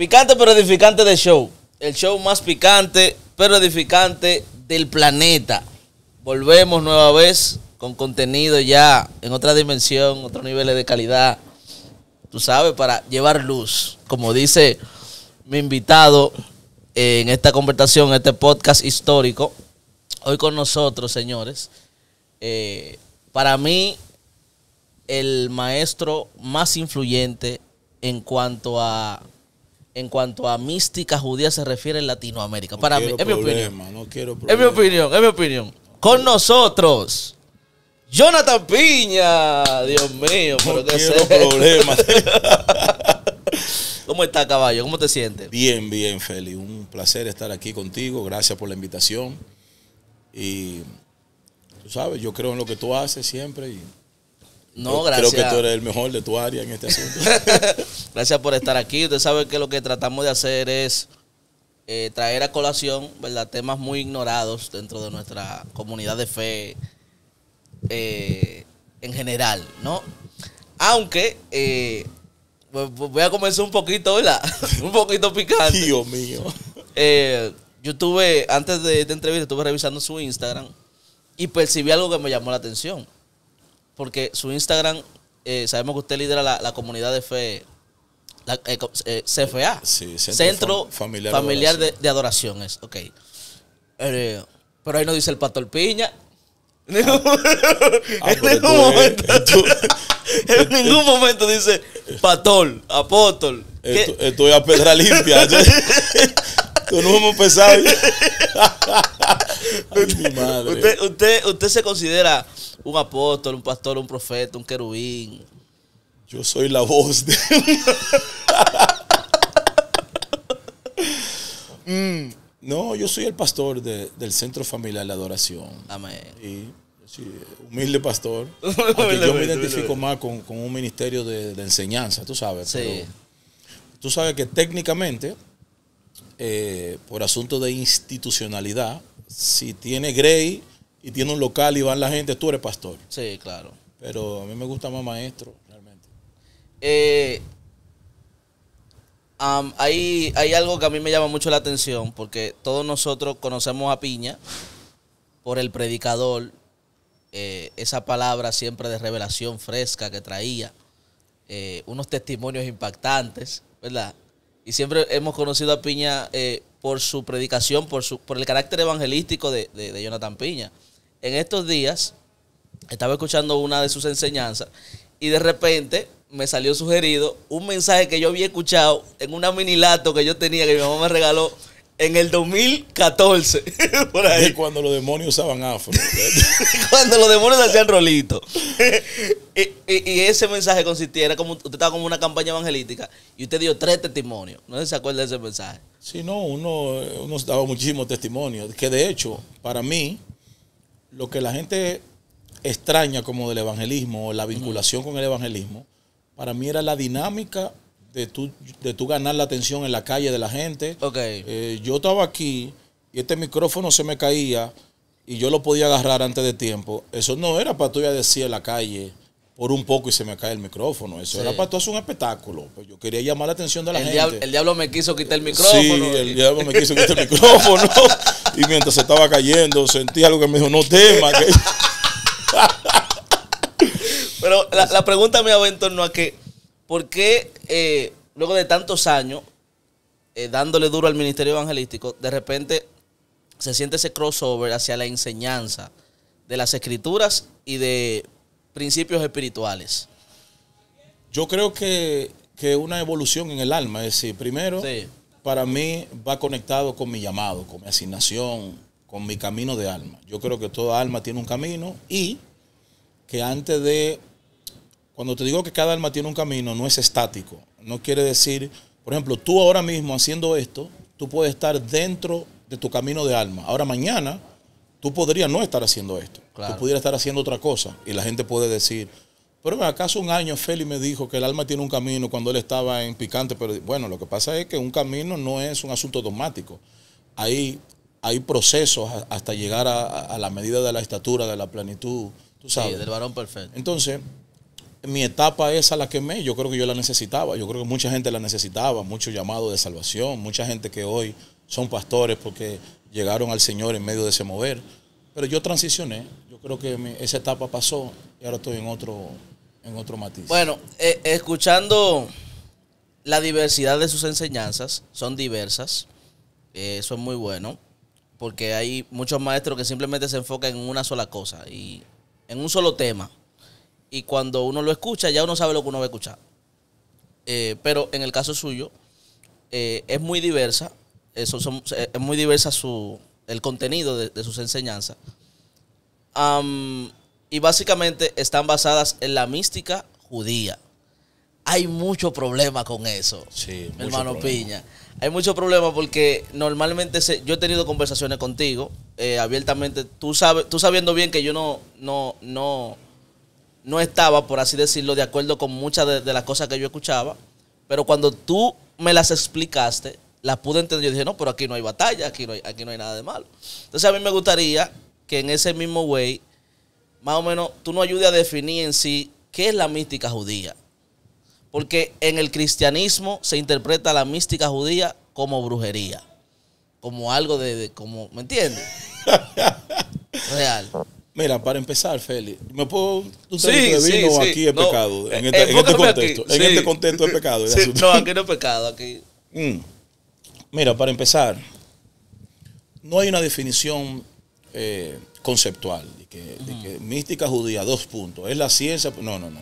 Picante pero edificante de show. El show más picante pero edificante del planeta. Volvemos nueva vez con contenido ya en otra dimensión, otros niveles de calidad. Tú sabes, para llevar luz. Como dice mi invitado en esta conversación, en este podcast histórico. Hoy con nosotros, señores. Eh, para mí, el maestro más influyente en cuanto a en cuanto a mística judía se refiere en Latinoamérica. Para mí, es mi opinión. es mi opinión, es mi opinión. Con nosotros, Jonathan Piña. Dios mío, no pero qué sé problemas. ¿Cómo está, caballo? ¿Cómo te sientes? Bien, bien, Feli. Un placer estar aquí contigo. Gracias por la invitación. Y tú sabes, yo creo en lo que tú haces siempre y no, gracias. Eh, creo que tú eres el mejor de tu área en este asunto. gracias por estar aquí. Usted sabe que lo que tratamos de hacer es eh, traer a colación ¿verdad? temas muy ignorados dentro de nuestra comunidad de fe eh, en general, ¿no? Aunque voy a comenzar un poquito, ¿verdad? un poquito picante. Dios mío. yo tuve, antes de esta entrevista, estuve revisando su Instagram y percibí algo que me llamó la atención porque su Instagram, eh, sabemos que usted lidera la, comunidad de fe, CFA, eh, eh, Centro, Familiar, de, de, Adoración. ok. pero ahí no dice el Pastor Piña. Ah, en ningún momento. en ningún momento dice Pastor, Apóstol. Estoy a pedra limpia. Usted, usted, se considera un apóstol, un pastor, un profeta, un querubín. Yo soy la voz de. Mm, no, yo soy el pastor del Centro Familiar de Adoración. Amén. humilde pastor. yo me identifico más con, un ministerio de, enseñanza, tú sabes. Sí. tú sabes que técnicamente eh, por asunto de institucionalidad, si tiene Grey y tiene un local y van la gente, tú eres pastor. Sí, claro. Pero a mí me gusta más maestro, realmente. Eh, hay, algo que a mí me llama mucho la atención, porque todos nosotros conocemos a Piña por el predicador, eh, esa palabra siempre de revelación fresca que traía, eh, unos testimonios impactantes, ¿verdad? Y siempre hemos conocido a Piña eh, por su predicación, por, su, por el carácter evangelístico de, Jonathan Piña. En estos días estaba escuchando una de sus enseñanzas y de repente me salió sugerido un mensaje que yo había escuchado en una lato que yo tenía que mi mamá me regaló en el 2014. Por ahí. cuando los demonios usaban afro. cuando los demonios hacían rolito. y, ese mensaje consistía, era como, usted estaba como una campaña evangelística y usted dio tres testimonios. No se acuerda de ese mensaje. Sí, no, uno, daba muchísimos testimonios. Que de hecho, para mí, lo que la gente extraña como del evangelismo, la vinculación con el evangelismo, para mí era la dinámica de tú, de ganar la atención en la calle de la gente. Okay. Eh, yo estaba aquí y este micrófono se me caía y yo lo podía agarrar antes de tiempo. Eso no era para tú ya decir en la calle por un poco y se me cae el micrófono. Eso era para tú hacer un espectáculo. Pues yo quería llamar la atención de la gente. el diablo me quiso quitar el micrófono. Sí, el diablo me quiso quitar el micrófono. y mientras se estaba cayendo, sentí algo que me dijo, no temas. Pero la, pregunta me aventó en torno a que ¿por qué eh, luego de tantos años eh, dándole duro al ministerio evangelístico, de repente se siente ese crossover hacia la enseñanza de las escrituras y de principios espirituales? Yo creo que, una evolución en el alma, es decir, primero, para mí va conectado con mi llamado, con mi asignación, con mi camino de alma. Yo creo que toda alma tiene un camino y que antes de cuando te digo que cada alma tiene un camino, no es estático. No quiere decir, por ejemplo, tú ahora mismo haciendo esto, tú puedes estar dentro de tu camino de alma. Ahora mañana, tú podrías no estar haciendo esto. Claro. Tú pudieras estar haciendo otra cosa. Y la gente puede decir, pero acaso un año Feli me dijo que el alma tiene un camino cuando él estaba en picante. Pero bueno, lo que pasa es que un camino no es un asunto dogmático. Hay, hay procesos hasta llegar a, la medida de la estatura, de la plenitud. Tú sabes. Sí, del varón perfecto. Entonces, mi etapa esa la que me yo creo que yo la necesitaba, yo creo que mucha gente la necesitaba, muchos llamados de salvación, mucha gente que hoy son pastores porque llegaron al Señor en medio de ese mover, pero yo transicioné, yo creo que esa etapa pasó y ahora estoy en otro, en otro matiz. Bueno, eh, escuchando la diversidad de sus enseñanzas, son diversas, eh, eso es muy bueno, porque hay muchos maestros que simplemente se enfocan en una sola cosa y en un solo tema y cuando uno lo escucha ya uno sabe lo que uno va a escuchar. Eh, pero en el caso suyo eh, es muy diversa, eso eh, es muy diversa su, el contenido de, sus enseñanzas. y básicamente están basadas en la mística judía. Hay mucho problema con eso, sí, hermano Piña. Hay mucho problema porque normalmente yo he tenido conversaciones contigo abiertamente. Tú, sabes, tú sabiendo bien que yo no, no no estaba, por así decirlo, de acuerdo con muchas de, las cosas que yo escuchaba, pero cuando tú me las explicaste, las pude entender. Yo dije, no, pero aquí no hay batalla, aquí no hay, aquí no hay nada de malo. Entonces a mí me gustaría que en ese mismo way, más o menos, tú nos ayudes a definir en sí qué es la mística judía. Porque en el cristianismo se interpreta la mística judía como brujería, como algo de, de como, ¿me entiendes? Real. Mira, para empezar, Félix, ¿me puedo sí, aquí es pecado? Eh, en, este, este contexto. En este contexto es pecado. no, aquí no es pecado. Aquí. Mm. Mira, para empezar, no hay una definición eh, conceptual de que, mm. mística judía, dos puntos. Es la ciencia. No, no, no.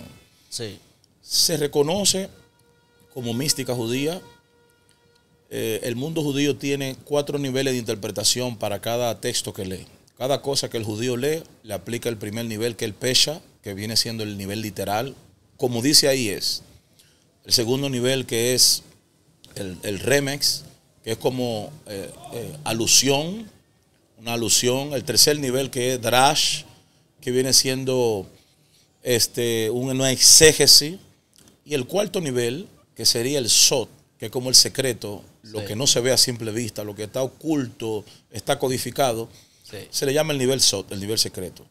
Sí. Se reconoce como mística judía. Eh, el mundo judío tiene cuatro niveles de interpretación para cada texto que lee. Cada cosa que el judío lee, le aplica el primer nivel que el Pesha, que viene siendo el nivel literal, como dice ahí es. El segundo nivel que es el, remex, que es como eh, eh, alusión, una alusión. El tercer nivel que es drash, que viene siendo este, una exégesis. Y el cuarto nivel, que sería el sot, que es como el secreto, lo que no se ve a simple vista, lo que está oculto, está codificado se le llama el nivel Sot, el nivel secreto.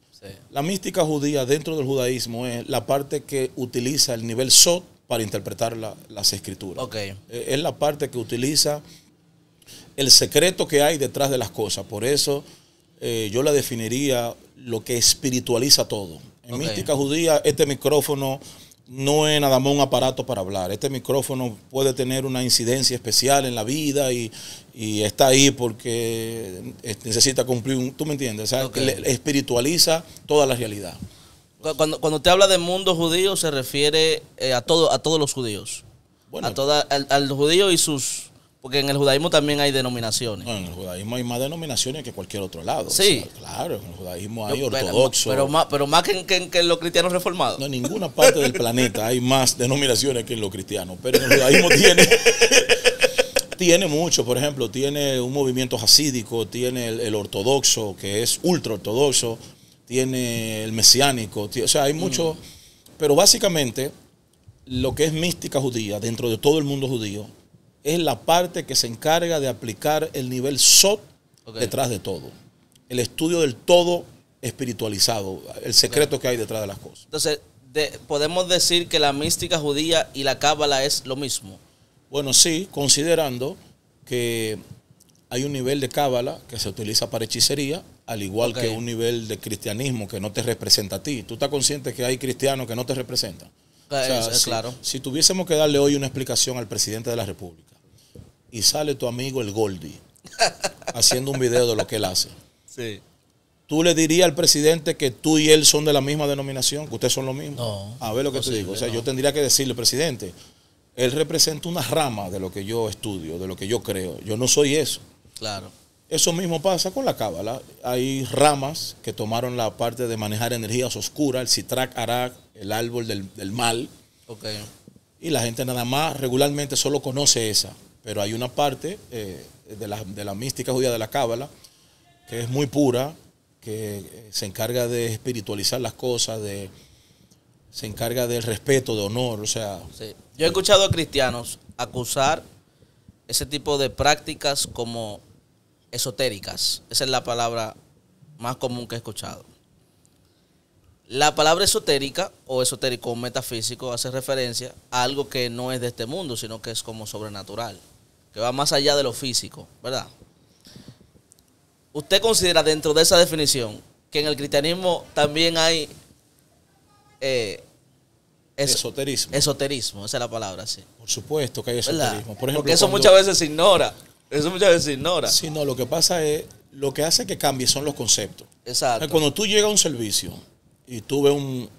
La mística judía dentro del judaísmo es la parte que utiliza el nivel Sot para interpretar las escrituras. Eh, es la parte que utiliza el secreto que hay detrás de las cosas. Por eso eh, yo la definiría lo que espiritualiza todo. En mística judía, este micrófono no es nada más un aparato para hablar. Este micrófono puede tener una incidencia especial en la vida y, está ahí porque eh, necesita cumplir un... ¿Tú me entiendes? O sea, que espiritualiza toda la realidad. Cuando, cuando te habla de mundo judío, se refiere eh, a, todo, a todos los judíos. Bueno, a toda, al, al judío y sus porque en el judaísmo también hay denominaciones. en el judaísmo hay más denominaciones que cualquier otro lado. Sí. claro, en el judaísmo hay ortodoxo. Pero, más, que en, los cristianos reformados. No, en ninguna parte del planeta hay más denominaciones que en los cristianos. Pero en el judaísmo tiene, tiene mucho. Por ejemplo, tiene un movimiento hasídico, tiene el, ortodoxo, que es ultra ortodoxo, tiene el mesiánico. o sea, hay mucho. Mm. Pero básicamente, lo que es mística judía, dentro de todo el mundo judío, es la parte que se encarga de aplicar el nivel SOT detrás de todo. El estudio del todo espiritualizado, el secreto que hay detrás de las cosas. Entonces, podemos decir que la mística judía y la cábala es lo mismo. Bueno, sí, considerando que hay un nivel de cábala que se utiliza para hechicería, al igual que un nivel de cristianismo que no te representa a ti. Tú estás consciente que hay cristianos que no te representan. Eh, claro. si tuviésemos que darle hoy una explicación al presidente de la República, y sale tu amigo el Goldie haciendo un video de lo que él hace. Sí. ¿Tú le dirías al presidente que tú y él son de la misma denominación, que ustedes son lo mismo? A ver lo que te digo. O sea, yo tendría que decirle, presidente, él representa una rama de lo que yo estudio, de lo que yo creo. Yo no soy eso. Claro. Eso mismo pasa con la cábala. Hay ramas que tomaron la parte de manejar energías oscuras, el citrak arak, el árbol del, mal. Y la gente nada más regularmente solo conoce esa. Pero hay una parte eh, de, la, de mística judía de la Cábala que es muy pura, que eh, se encarga de espiritualizar las cosas, de se encarga del respeto, de honor, o sea. Yo he escuchado a cristianos acusar ese tipo de prácticas como esotéricas. Esa es la palabra más común que he escuchado. La palabra esotérica o esotérico o metafísico hace referencia a algo que no es de este mundo, sino que es como sobrenatural que va más allá de lo físico, ¿verdad? ¿Usted considera dentro de esa definición que en el cristianismo también hay eh, esoterismo? Esoterismo, esa es la palabra, sí. Por supuesto que hay esoterismo. Porque eso muchas veces se ignora. Eso muchas veces se ignora. Sí, no, lo que pasa es, lo que hace que cambie son los conceptos. Exacto. Cuando tú llegas a un servicio, y tuve un,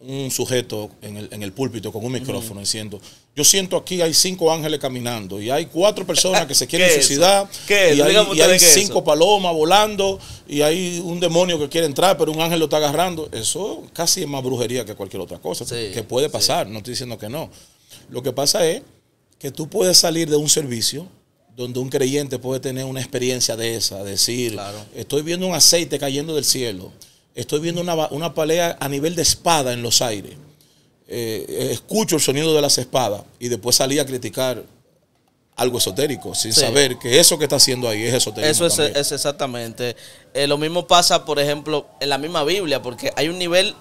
un, sujeto en el, púlpito con un micrófono diciendo, yo siento aquí hay cinco ángeles caminando y hay cuatro personas que se quieren suicidar y hay, cinco palomas volando y hay un demonio que quiere entrar pero un ángel lo está agarrando. Eso casi es más brujería que cualquier otra cosa, que puede pasar, no estoy diciendo que no. Lo que pasa es que tú puedes salir de un servicio donde un creyente puede tener una experiencia de esa, decir, estoy viendo un aceite cayendo del cielo estoy viendo una, una pelea a nivel de espada en los aires. Eh, eh, escucho el sonido de las espadas y después salí a criticar algo esotérico, sin saber que eso que está haciendo ahí es esotérico. Eso es, exactamente. Eh, lo mismo pasa, por ejemplo, en la misma Biblia, porque hay un nivel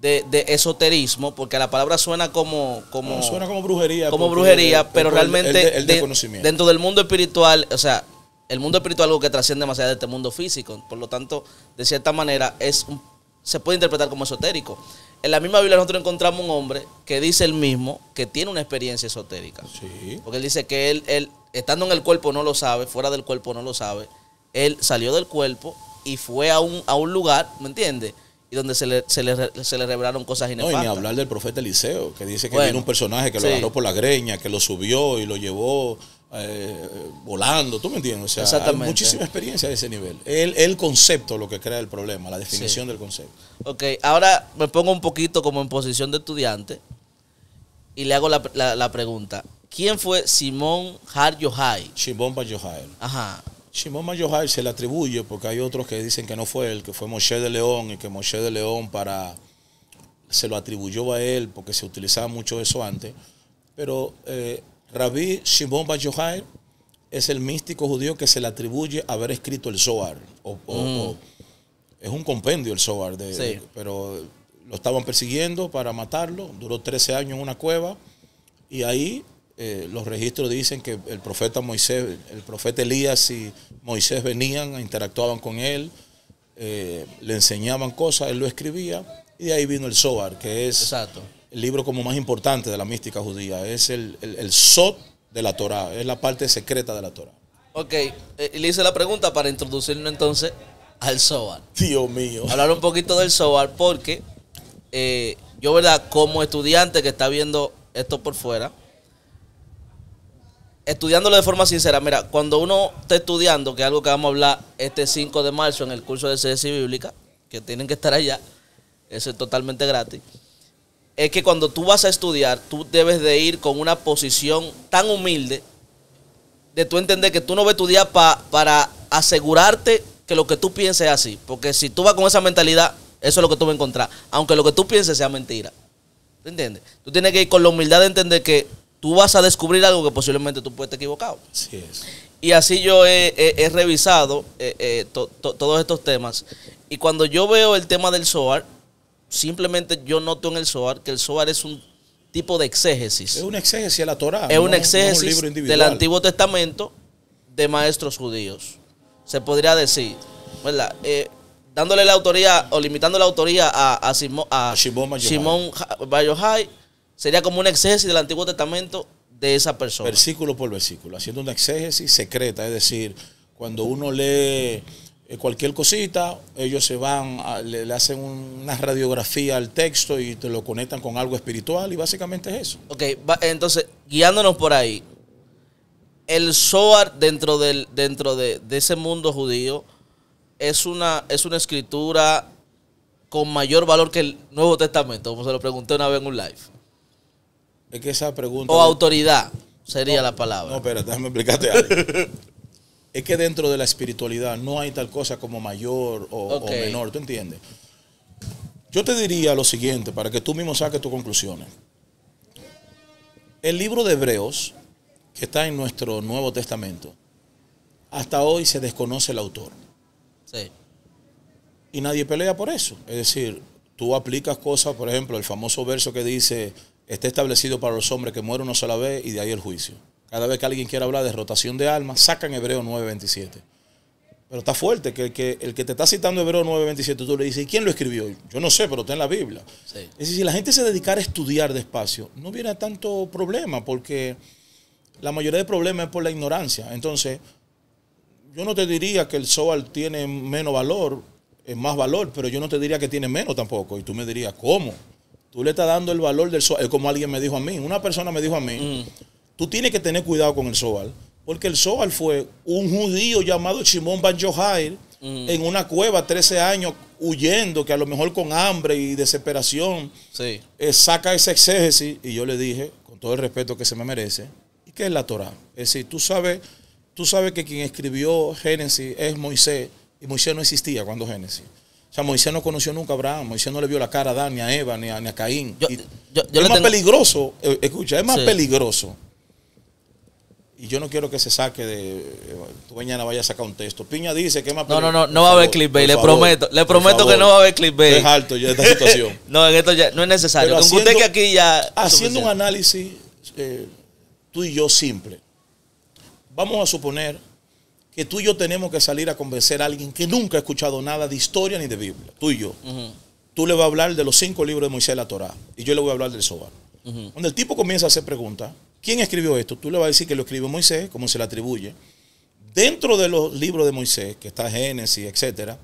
de, esoterismo, porque la palabra suena como... como suena como brujería. Como brujería, pero realmente el, de, dentro del mundo espiritual, o sea, el mundo espiritual es algo que trasciende más allá de este mundo físico. Por lo tanto, de cierta manera, es se puede interpretar como esotérico. En la misma Biblia nosotros encontramos un hombre que dice el mismo que tiene una experiencia esotérica. Porque él dice que él, él, estando en el cuerpo no lo sabe, fuera del cuerpo no lo sabe. Él salió del cuerpo y fue a un, a un lugar, ¿me entiendes? y donde se le, se le, revelaron cosas inesperadas. No, y ni hablar del profeta Eliseo, que dice que tiene un personaje que lo agarró por la greña, que lo subió y lo llevó eh, volando, ¿tú me entiendes? O sea, muchísima experiencia de ese nivel. El, el, concepto lo que crea el problema, la definición del concepto. Ok, ahora me pongo un poquito como en posición de estudiante y le hago la, pregunta. ¿Quién fue Simón Har Simón Yohai. Ajá. Simón Yohai se le atribuye porque hay otros que dicen que no fue él, que fue Moshe de León y que Moshe de León para se lo atribuyó a él porque se utilizaba mucho eso antes. Pero eh, Rabbi Shimon Bar es el místico judío que se le atribuye haber escrito el Zohar. Mm. es un compendio el Zohar, de, pero lo estaban persiguiendo para matarlo. Duró 13 años en una cueva y ahí eh, los registros dicen que el profeta Moisés, el profeta Elías y Moisés venían, interactuaban con él, eh, le enseñaban cosas, él lo escribía y ahí vino el Zohar, que es... Exacto el libro como más importante de la mística judía. Es el, el, Sot de la Torah, es la parte secreta de la Torah. Ok, eh, le hice la pregunta para introducirnos entonces al Zohar. Dios mío. Hablar un poquito del Zohar porque eh, yo, ¿verdad? Como estudiante que está viendo esto por fuera, estudiándolo de forma sincera, mira, cuando uno está estudiando, que es algo que vamos a hablar este 5 de marzo en el curso de CDC Bíblica, que tienen que estar allá, eso es totalmente gratis es que cuando tú vas a estudiar, tú debes de ir con una posición tan humilde de tú entender que tú no vas a estudiar para asegurarte que lo que tú pienses es así. Porque si tú vas con esa mentalidad, eso es lo que tú vas a encontrar. Aunque lo que tú pienses sea mentira. ¿Tú entiendes? Tú tienes que ir con la humildad de entender que tú vas a descubrir algo que posiblemente tú puedes estar equivocado. Y así yo he, revisado eh, eh, todos estos temas. Y cuando yo veo el tema del SOAR, simplemente yo noto en el Zohar que el Zohar es un tipo de exégesis. Es una exégesis de la Torah. Es un exégesis del Antiguo Testamento de maestros judíos. Se podría decir, ¿verdad? Eh, dándole la autoría o limitando la autoría a, Simón a, Bayohai, sería como un exégesis del Antiguo Testamento de esa persona. Versículo por versículo, haciendo una exégesis secreta, es decir, cuando uno lee eh, cualquier cosita, ellos se van, le, hacen una radiografía al texto y te lo conectan con algo espiritual y básicamente es eso. Ok, entonces, guiándonos por ahí, el Zohar dentro, del, dentro de, ese mundo judío es una, es una escritura con mayor valor que el Nuevo Testamento, como se lo pregunté una vez en un live. Es que esa pregunta... O autoridad sería la palabra. No, pero déjame explicarte algo. es que dentro de la espiritualidad no hay tal cosa como mayor o, menor, ¿tú entiendes? Yo te diría lo siguiente, para que tú mismo saques tus conclusiones. El libro de Hebreos, que está en nuestro Nuevo Testamento, hasta hoy se desconoce el autor. Sí. Y nadie pelea por eso. Es decir, tú aplicas cosas, por ejemplo, el famoso verso que dice, está establecido para los hombres que mueren una sola vez y de ahí el juicio. Cada vez que alguien quiera hablar de rotación de almas, sacan Hebreo 9.27. Pero está fuerte que el, que te está citando Hebreo 9.27, tú le dices, ¿y quién lo escribió? Yo no sé, pero está en la Biblia. Es decir, si la gente se dedicara a estudiar despacio, no hubiera tanto problema, porque la mayoría de problemas es por la ignorancia. Entonces, yo no te diría que el sol tiene menos valor, es más valor, pero yo no te diría que tiene menos tampoco. Y tú me dirías, ¿cómo? Tú le estás dando el valor del es como alguien me dijo a mí. Una persona me dijo a mí. Mm. Tú tienes que tener cuidado con el Zohar, porque el Zohar fue un judío llamado Shimon Ban en una cueva 13 años huyendo, que a lo mejor con hambre y desesperación eh, saca ese exégesis. Y yo le dije, con todo el respeto que se me merece, ¿y qué es la Torah? Es decir, tú sabes, tú sabes que quien escribió Génesis es Moisés, y Moisés no existía cuando Génesis. O sea, Moisés no conoció nunca a Abraham, Moisés no le vio la cara a Adán, ni a Eva, ni a, Caín. es más peligroso, eh, escucha, es más peligroso y yo no quiero que se saque de. Eh, tu mañana vaya a sacar un texto. Piña dice que más. No, no, no, no va a haber clickbait, le prometo. Le prometo que no va a haber clickbait. Es alto ya esta situación. no, en esto ya no es necesario. que aquí ya. Haciendo un análisis, eh, tú y yo simple. Vamos a suponer que tú y yo tenemos que salir a convencer a alguien que nunca ha escuchado nada de historia ni de Biblia. Tú y yo. Tú le vas a hablar de los cinco libros de Moisés la Torá. Y yo le voy a hablar del Sobar. Cuando el tipo comienza a hacer preguntas. ¿Quién escribió esto? Tú le vas a decir que lo escribió Moisés, como se le atribuye. Dentro de los libros de Moisés, que está Génesis, etcétera,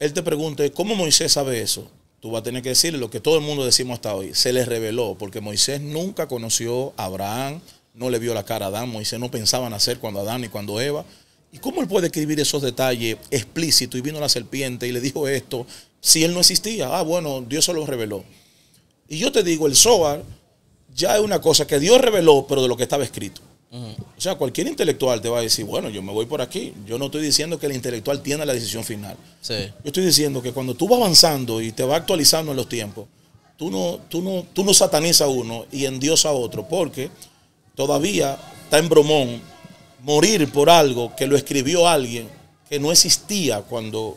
él te pregunta, ¿cómo Moisés sabe eso? Tú vas a tener que decirle lo que todo el mundo decimos hasta hoy. Se les reveló, porque Moisés nunca conoció a Abraham, no le vio la cara a Adán, Moisés no pensaba nacer cuando Adán y cuando Eva. ¿Y cómo él puede escribir esos detalles explícitos? Y vino la serpiente y le dijo esto, si él no existía. Ah, bueno, Dios se lo reveló. Y yo te digo, el Zohar ya es una cosa que Dios reveló, pero de lo que estaba escrito. O sea, cualquier intelectual te va a decir, bueno, yo me voy por aquí. Yo no estoy diciendo que el intelectual tiene la decisión final. Yo estoy diciendo que cuando tú vas avanzando y te vas actualizando en los tiempos, tú no, tú no, tú no satanizas a uno y en Dios a otro, porque todavía está en bromón morir por algo que lo escribió alguien que no existía cuando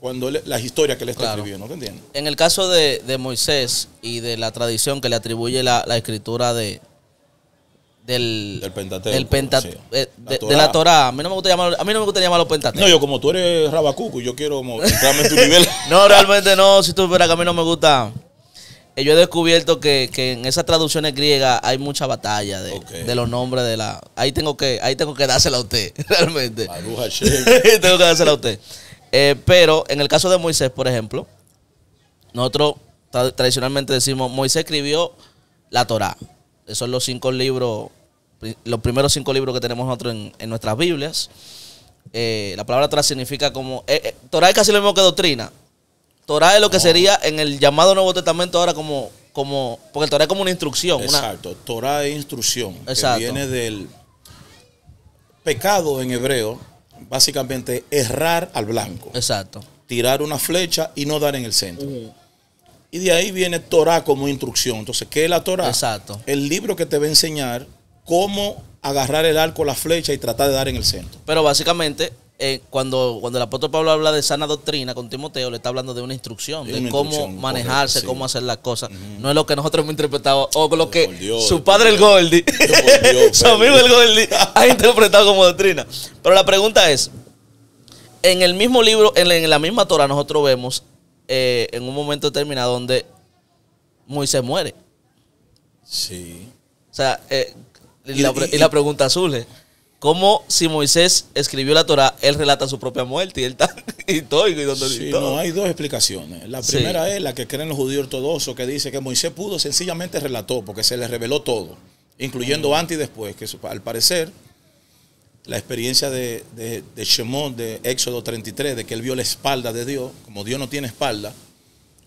cuando las historias que le está escribiendo, En el caso de, de, Moisés y de la tradición que le atribuye la, la escritura de del, del Pentateuco, del Pentateuco. Eh, de, la Torá, a mí no me gusta llamarlo, a mí no me gusta llamarlo Pentateuco. No, yo como tú eres rabacuco, yo quiero entrarme tu nivel. no, realmente no, si tú que a mí no me gusta. Eh, yo he descubierto que, que, en esas traducciones griegas hay mucha batalla de, de, los nombres de la. Ahí tengo que, ahí tengo que dársela a usted, realmente. tengo que dársela a usted. Eh, pero en el caso de Moisés, por ejemplo, nosotros tradicionalmente decimos, Moisés escribió la Torá. Esos son los cinco libros, los primeros cinco libros que tenemos nosotros en, nuestras Biblias. Eh, la palabra Torah significa como... Eh, Torá Torah es casi lo mismo que doctrina. Torah es lo que oh. sería en el llamado Nuevo Testamento ahora como... como porque el Torah es como una instrucción. Exacto. Una... Torah es instrucción. Exacto. viene del pecado en hebreo básicamente errar al blanco. Exacto. Tirar una flecha y no dar en el centro. Y de ahí viene Torah como instrucción. Entonces, ¿qué es la Torah? Exacto. El libro que te va a enseñar cómo agarrar el arco, la flecha y tratar de dar en el centro. Pero básicamente, eh, cuando, cuando el apóstol Pablo habla de sana doctrina con Timoteo, le está hablando de una instrucción, de cómo manejarse, cómo hacer las cosas. No es lo que nosotros hemos interpretado, o lo que su padre el Goldi, su amigo el Goldi, ha interpretado como doctrina. Pero la pregunta es, en el mismo libro, en, la misma Torah, nosotros vemos eh, en un momento determinado donde Moisés muere. Sí. O sea, eh, y, la, pregunta surge cómo si Moisés escribió la Torá, él relata su propia muerte y él está Y donde sí, no, hay dos explicaciones. La primera es la que creen los judíos ortodoxos, que dice que Moisés pudo, sencillamente relató, porque se le reveló todo, incluyendo mm. antes y después, que al parecer la experiencia de, de Shemón, de Éxodo 33, de que él vio la espalda de Dios, como Dios no tiene espalda,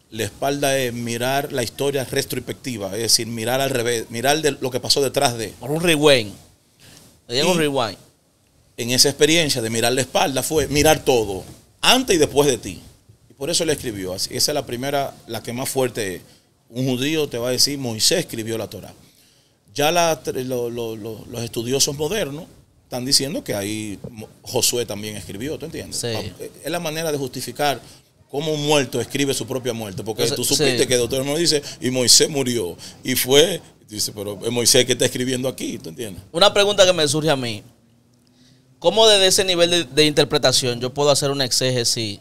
la espalda es mirar la historia retrospectiva, es decir, mirar al revés, mirar lo que pasó detrás de. Por un rewind. En esa experiencia de mirar la espalda fue mirar todo, antes y después de ti. Y por eso le escribió. Así, esa es la primera, la que más fuerte es. Un judío te va a decir, Moisés escribió la Torah. Ya los estudiosos modernos están diciendo que ahí Josué también escribió, ¿tú entiendes? Eh, es la manera de justificar cómo un muerto escribe su propia muerte, porque tú supiste que el doctor dice, y Moisés murió, y fue Dice, pero es Moisés que está escribiendo aquí, ¿tú entiendes? Una pregunta que me surge a mí. ¿Cómo desde ese nivel de, interpretación yo puedo hacer un exégesis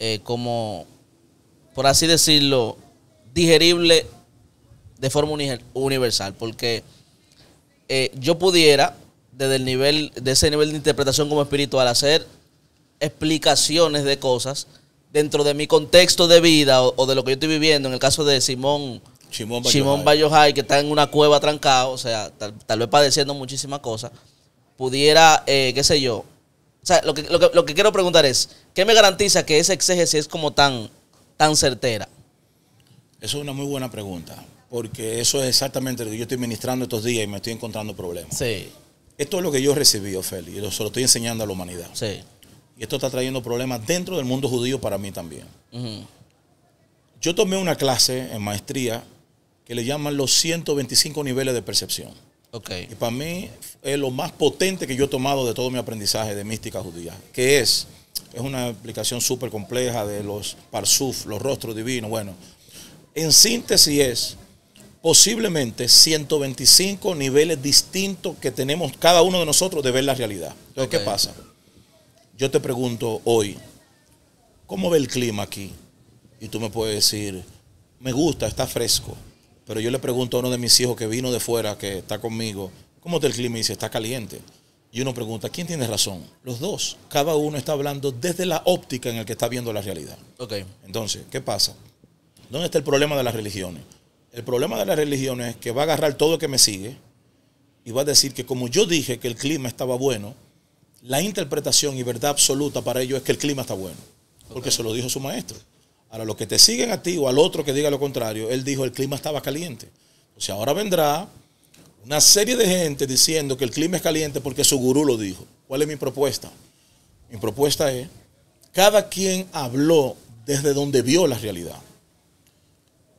eh, como, por así decirlo, digerible de forma universal? Porque eh, yo pudiera, desde el nivel, de ese nivel de interpretación como espiritual, hacer explicaciones de cosas dentro de mi contexto de vida o de lo que yo estoy viviendo, en el caso de Simón Shimon Bayojai. que está en una cueva trancado, o sea, tal, vez padeciendo muchísimas cosas, pudiera, eh, qué sé yo. O sea, lo que, quiero preguntar es, ¿qué me garantiza que esa exégesis es como tan, tan certera? Eso es una muy buena pregunta, porque eso es exactamente lo que yo estoy ministrando estos días y me estoy encontrando problemas. Sí. Esto es lo que yo recibí, Ofeli, y lo, se lo estoy enseñando a la humanidad. Sí. Y esto está trayendo problemas dentro del mundo judío para mí también. Yo tomé una clase en maestría que le llaman los 125 niveles de percepción. Okay. Y para mí es lo más potente que yo he tomado de todo mi aprendizaje de mística judía, que es, es una aplicación súper compleja de los parsuf, los rostros divinos. Bueno, en síntesis es posiblemente 125 niveles distintos que tenemos cada uno de nosotros de ver la realidad. Entonces, ¿qué pasa? Yo te pregunto hoy, ¿cómo ve el clima aquí? Y tú me puedes decir, me gusta, está fresco. Pero yo le pregunto a uno de mis hijos que vino de fuera, que está conmigo, ¿cómo está el clima? Y dice, está caliente. Y uno pregunta, ¿quién tiene razón? Los dos. Cada uno está hablando desde la óptica en la que está viendo la realidad. Okay. Entonces, ¿qué pasa? ¿Dónde está el problema de las religiones? El problema de las religiones es que va a agarrar todo el que me sigue y va a decir que como yo dije que el clima estaba bueno, la interpretación y verdad absoluta para ellos es que el clima está bueno, porque se lo dijo su maestro. Ahora, los que te siguen a ti o al otro que diga lo contrario, él dijo el clima estaba caliente. O sea, ahora vendrá una serie de gente diciendo que el clima es caliente porque su gurú lo dijo. ¿Cuál es mi propuesta? Mi propuesta es, cada quien habló desde donde vio la realidad.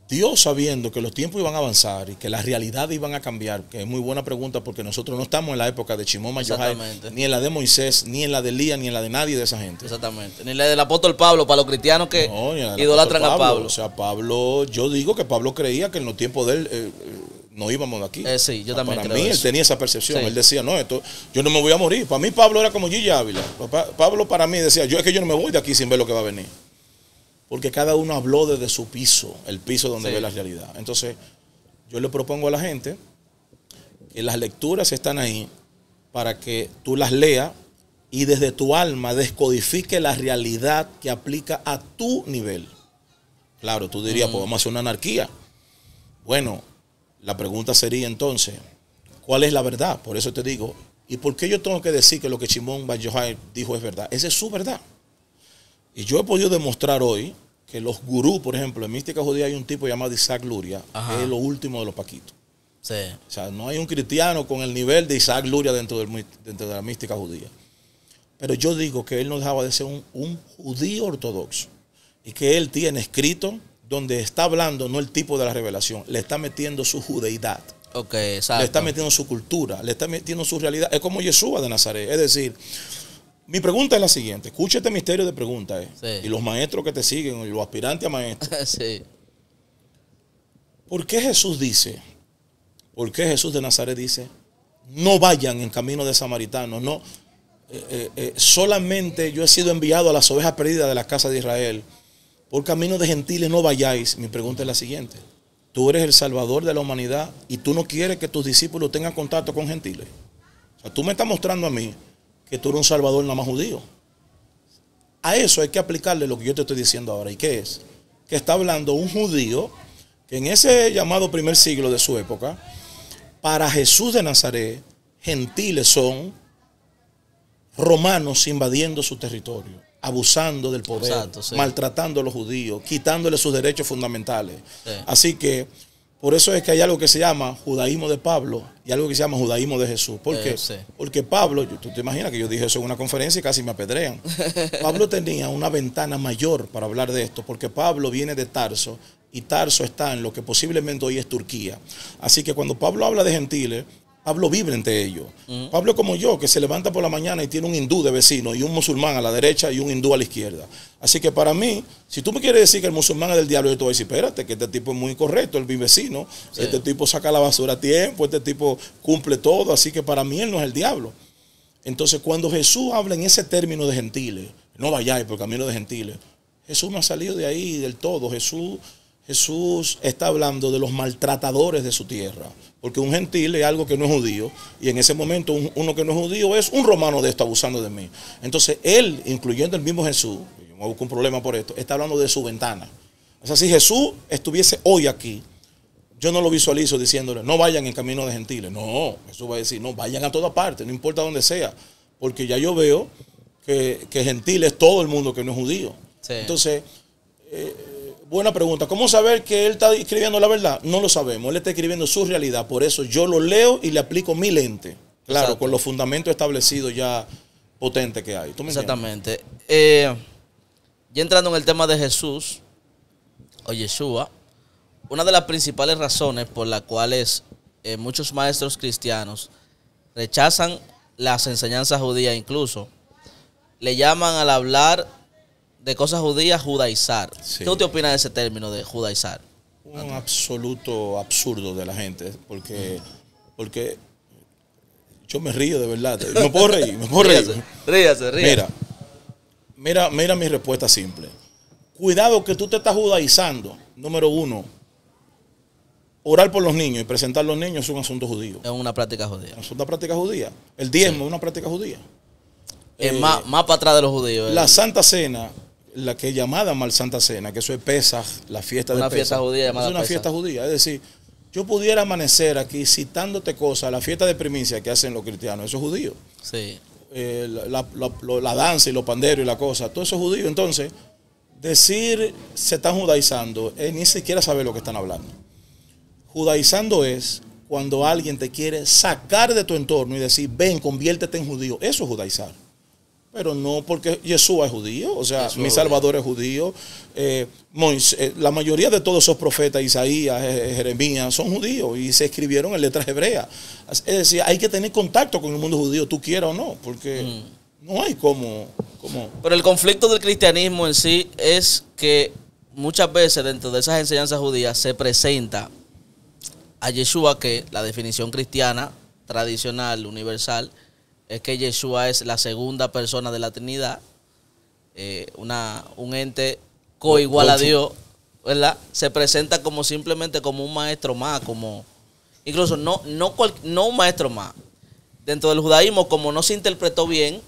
Dios sabiendo que los tiempos iban a avanzar y que las realidades iban a cambiar, que es muy buena pregunta porque nosotros no estamos en la época de Chimoma Yohai, ni en la de Moisés, ni en la de Lía ni en la de nadie de esa gente. Exactamente. Ni en la del apóstol Pablo, para los cristianos que idolatran a Pablo. O sea, Pablo, yo digo que Pablo creía que en los tiempos de él eh, no íbamos de aquí. Eh, sí, yo también Para mí él tenía esa percepción. Él decía, no, esto, yo no me voy a morir. Para mí Pablo era como Gigi Ávila. Pablo para mí decía, yo es que yo no me voy de aquí sin ver lo que va a venir porque cada uno habló desde su piso, el piso donde ve la realidad. Entonces, yo le propongo a la gente que las lecturas están ahí para que tú las leas y desde tu alma descodifique la realidad que aplica a tu nivel. Claro, tú dirías, mm. podemos pues, a hacer una anarquía. Bueno, la pregunta sería entonces, ¿cuál es la verdad? Por eso te digo, ¿y por qué yo tengo que decir que lo que Chimón Bajohai dijo es verdad? Esa es su verdad. Y yo he podido demostrar hoy que los gurús, por ejemplo, en mística judía hay un tipo llamado Isaac Luria, que es lo último de los paquitos. O sea, no hay un cristiano con el nivel de Isaac Luria dentro, del, dentro de la mística judía. Pero yo digo que él no dejaba de ser un, judío ortodoxo y que él tiene escrito donde está hablando no el tipo de la revelación, le está metiendo su judeidad. Okay, exacto. Le está metiendo su cultura, le está metiendo su realidad. Es como Yeshua de Nazaret. Es decir, mi pregunta es la siguiente. Escucha este misterio de preguntas. Eh. Y los maestros que te siguen, y los aspirantes a maestros. ¿Por qué Jesús dice? ¿Por qué Jesús de Nazaret dice? No vayan en camino de samaritanos. No. Eh, eh, solamente yo he sido enviado a las ovejas perdidas de la casa de Israel. Por camino de gentiles no vayáis. Mi pregunta es la siguiente. Tú eres el salvador de la humanidad y tú no quieres que tus discípulos tengan contacto con gentiles. O sea, tú me estás mostrando a mí que tú eres un salvador nada más judío. A eso hay que aplicarle lo que yo te estoy diciendo ahora. ¿Y qué es? Que está hablando un judío que en ese llamado primer siglo de su época, para Jesús de Nazaret, gentiles son romanos invadiendo su territorio, abusando del poder, maltratando a los judíos, quitándole sus derechos fundamentales. Así que por eso es que hay algo que se llama judaísmo de Pablo y algo que se llama judaísmo de Jesús. ¿Por eh, qué? Porque Pablo, tú te imaginas que yo dije eso en una conferencia y casi me apedrean. Pablo tenía una ventana mayor para hablar de esto, porque Pablo viene de Tarso y Tarso está en lo que posiblemente hoy es Turquía. Así que cuando Pablo habla de gentiles, Hablo vibre entre ellos. hablo como yo, que se levanta por la mañana y tiene un hindú de vecino y un musulmán a la derecha y un hindú a la izquierda. Así que para mí, si tú me quieres decir que el musulmán es del diablo, yo te voy a decir, espérate, que este tipo es muy correcto, el mi vecino, este tipo saca la basura a tiempo, este tipo cumple todo, así que para mí él no es el diablo. Entonces cuando Jesús habla en ese término de gentiles, no vayáis por el camino de gentiles, Jesús no ha salido de ahí del todo, Jesús Jesús está hablando de los maltratadores de su tierra, porque un gentil es algo que no es judío, y en ese momento uno que no es judío es un romano de esto abusando de mí. Entonces él, incluyendo el mismo Jesús, yo me busco un problema por esto, está hablando de su ventana. O sea, si Jesús estuviese hoy aquí, yo no lo visualizo diciéndole, no vayan en camino de gentiles. No, Jesús va a decir, no, vayan a toda parte, no importa dónde sea, porque ya yo veo que, que gentil es todo el mundo que no es judío. Entonces... Eh, Buena pregunta. ¿Cómo saber que él está escribiendo la verdad? No lo sabemos. Él está escribiendo su realidad. Por eso yo lo leo y le aplico mi lente. Claro, con los fundamentos establecidos ya potentes que hay. Exactamente. Y eh, ya entrando en el tema de Jesús o Yeshua, una de las principales razones por las cuales eh, muchos maestros cristianos rechazan las enseñanzas judías incluso, le llaman al hablar de cosas judías, judaizar. ¿qué ¿Qué te opina de ese término de judaizar? Un absoluto absurdo de la gente, porque, porque yo me río de verdad. Me puedo reír, me puedo reír. Ríase, ríase. Mira, mira, mira mi respuesta simple. Cuidado que tú te estás judaizando. Número uno, orar por los niños y presentar a los niños es un asunto judío. Es una práctica judía. Es una práctica judía. El diezmo es una práctica judía. Es más, eh, más para atrás de los judíos. La eh. Santa Cena la que llamada mal Santa Cena, que eso es Pesaj, la fiesta de Pesaj. Fiesta judía llamada es una fiesta judía, es decir, yo pudiera amanecer aquí citándote cosas, la fiesta de primicia que hacen los cristianos, eso es judío. Sí. Eh, la, danza y los panderos y la cosa, todo eso es judío. Entonces, decir se están judaizando es ni siquiera saber lo que están hablando. Judaizando es cuando alguien te quiere sacar de tu entorno y decir, ven, conviértete en judío. Eso es judaizar. Pero no porque Yeshua es judío, o sea, mi Salvador es judío. Eh, eh, la mayoría de todos esos profetas, Isaías, Jeremías, son judíos y se escribieron en letras hebreas. Es decir, hay que tener contacto con el mundo judío, tú quieras o no, porque mm. no hay como, como... Pero el conflicto del cristianismo en sí es que muchas veces dentro de esas enseñanzas judías se presenta a Yeshua que la definición cristiana tradicional, universal, es que Yeshua es la segunda persona de la Trinidad, eh, una, un ente coigual a Dios, ¿verdad? Se presenta como simplemente como un maestro más, como incluso no, no, no un maestro más. Dentro del judaísmo, como no se interpretó bien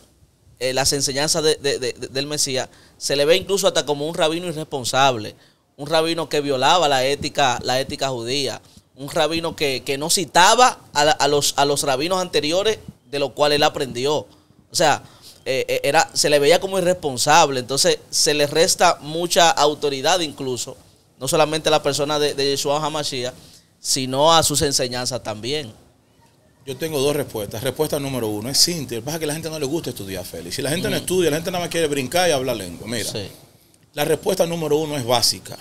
eh, las enseñanzas del Mesías, se le ve incluso hasta como un rabino irresponsable, un rabino que violaba la ética, la ética judía, un rabino que, no citaba los, a los rabinos anteriores de lo cual él aprendió. O sea, eh, eh, era, se le veía como irresponsable, entonces se le resta mucha autoridad incluso, no solamente a la persona de, Yeshua Hamashiach, sino a sus enseñanzas también. Yo tengo dos respuestas. Respuesta número uno es simple. Lo que pasa es que a la gente no le gusta estudiar, Félix. Si la gente no mm. estudia, la gente nada más quiere brincar y hablar lengua. Mira, la respuesta número uno es básica.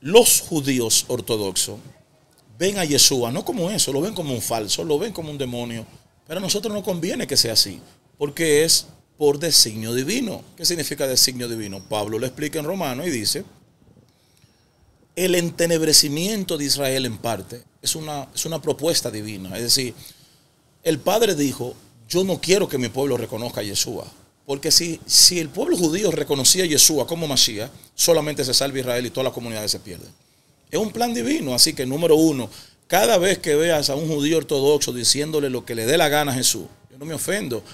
Los judíos ortodoxos ven a Yeshua no como eso, lo ven como un falso, lo ven como un demonio, pero a nosotros no conviene que sea así, porque es por designio divino. ¿Qué significa designio divino? Pablo lo explica en Romano y dice, el entenebrecimiento de Israel en parte es una, propuesta divina. Es decir, el Padre dijo, yo no quiero que mi pueblo reconozca a Yeshua. Porque si, si el pueblo judío reconocía a Yeshua como Masía, solamente se salva Israel y toda la comunidad se pierde. Es un plan divino, así que número uno, cada vez que veas a un judío ortodoxo diciéndole lo que le dé la gana a Jesús, yo no me ofendo,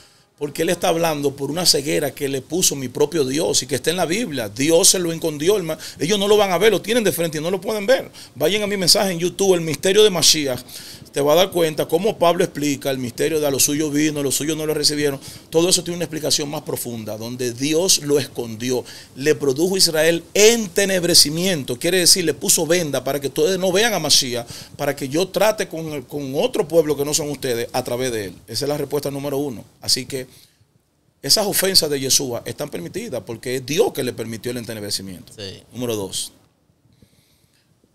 porque él está hablando por una ceguera que le puso mi propio Dios y que está en la Biblia. Dios se lo escondió. Ellos no lo van a ver, lo tienen de frente y no lo pueden ver. Vayan a mi mensaje en YouTube, El Misterio de Masías. Te va a dar cuenta cómo Pablo explica el misterio de a los suyos vino, los suyos no lo recibieron. Todo eso tiene una explicación más profunda, donde Dios lo escondió. Le produjo a Israel entenebrecimiento. Quiere decir, le puso venda para que ustedes no vean a Masías, para que yo trate con, con otro pueblo que no son ustedes a través de él. Esa es la respuesta número uno. Así que esas ofensas de Yeshua están permitidas porque es Dios que le permitió el entenebrecimiento. Número dos.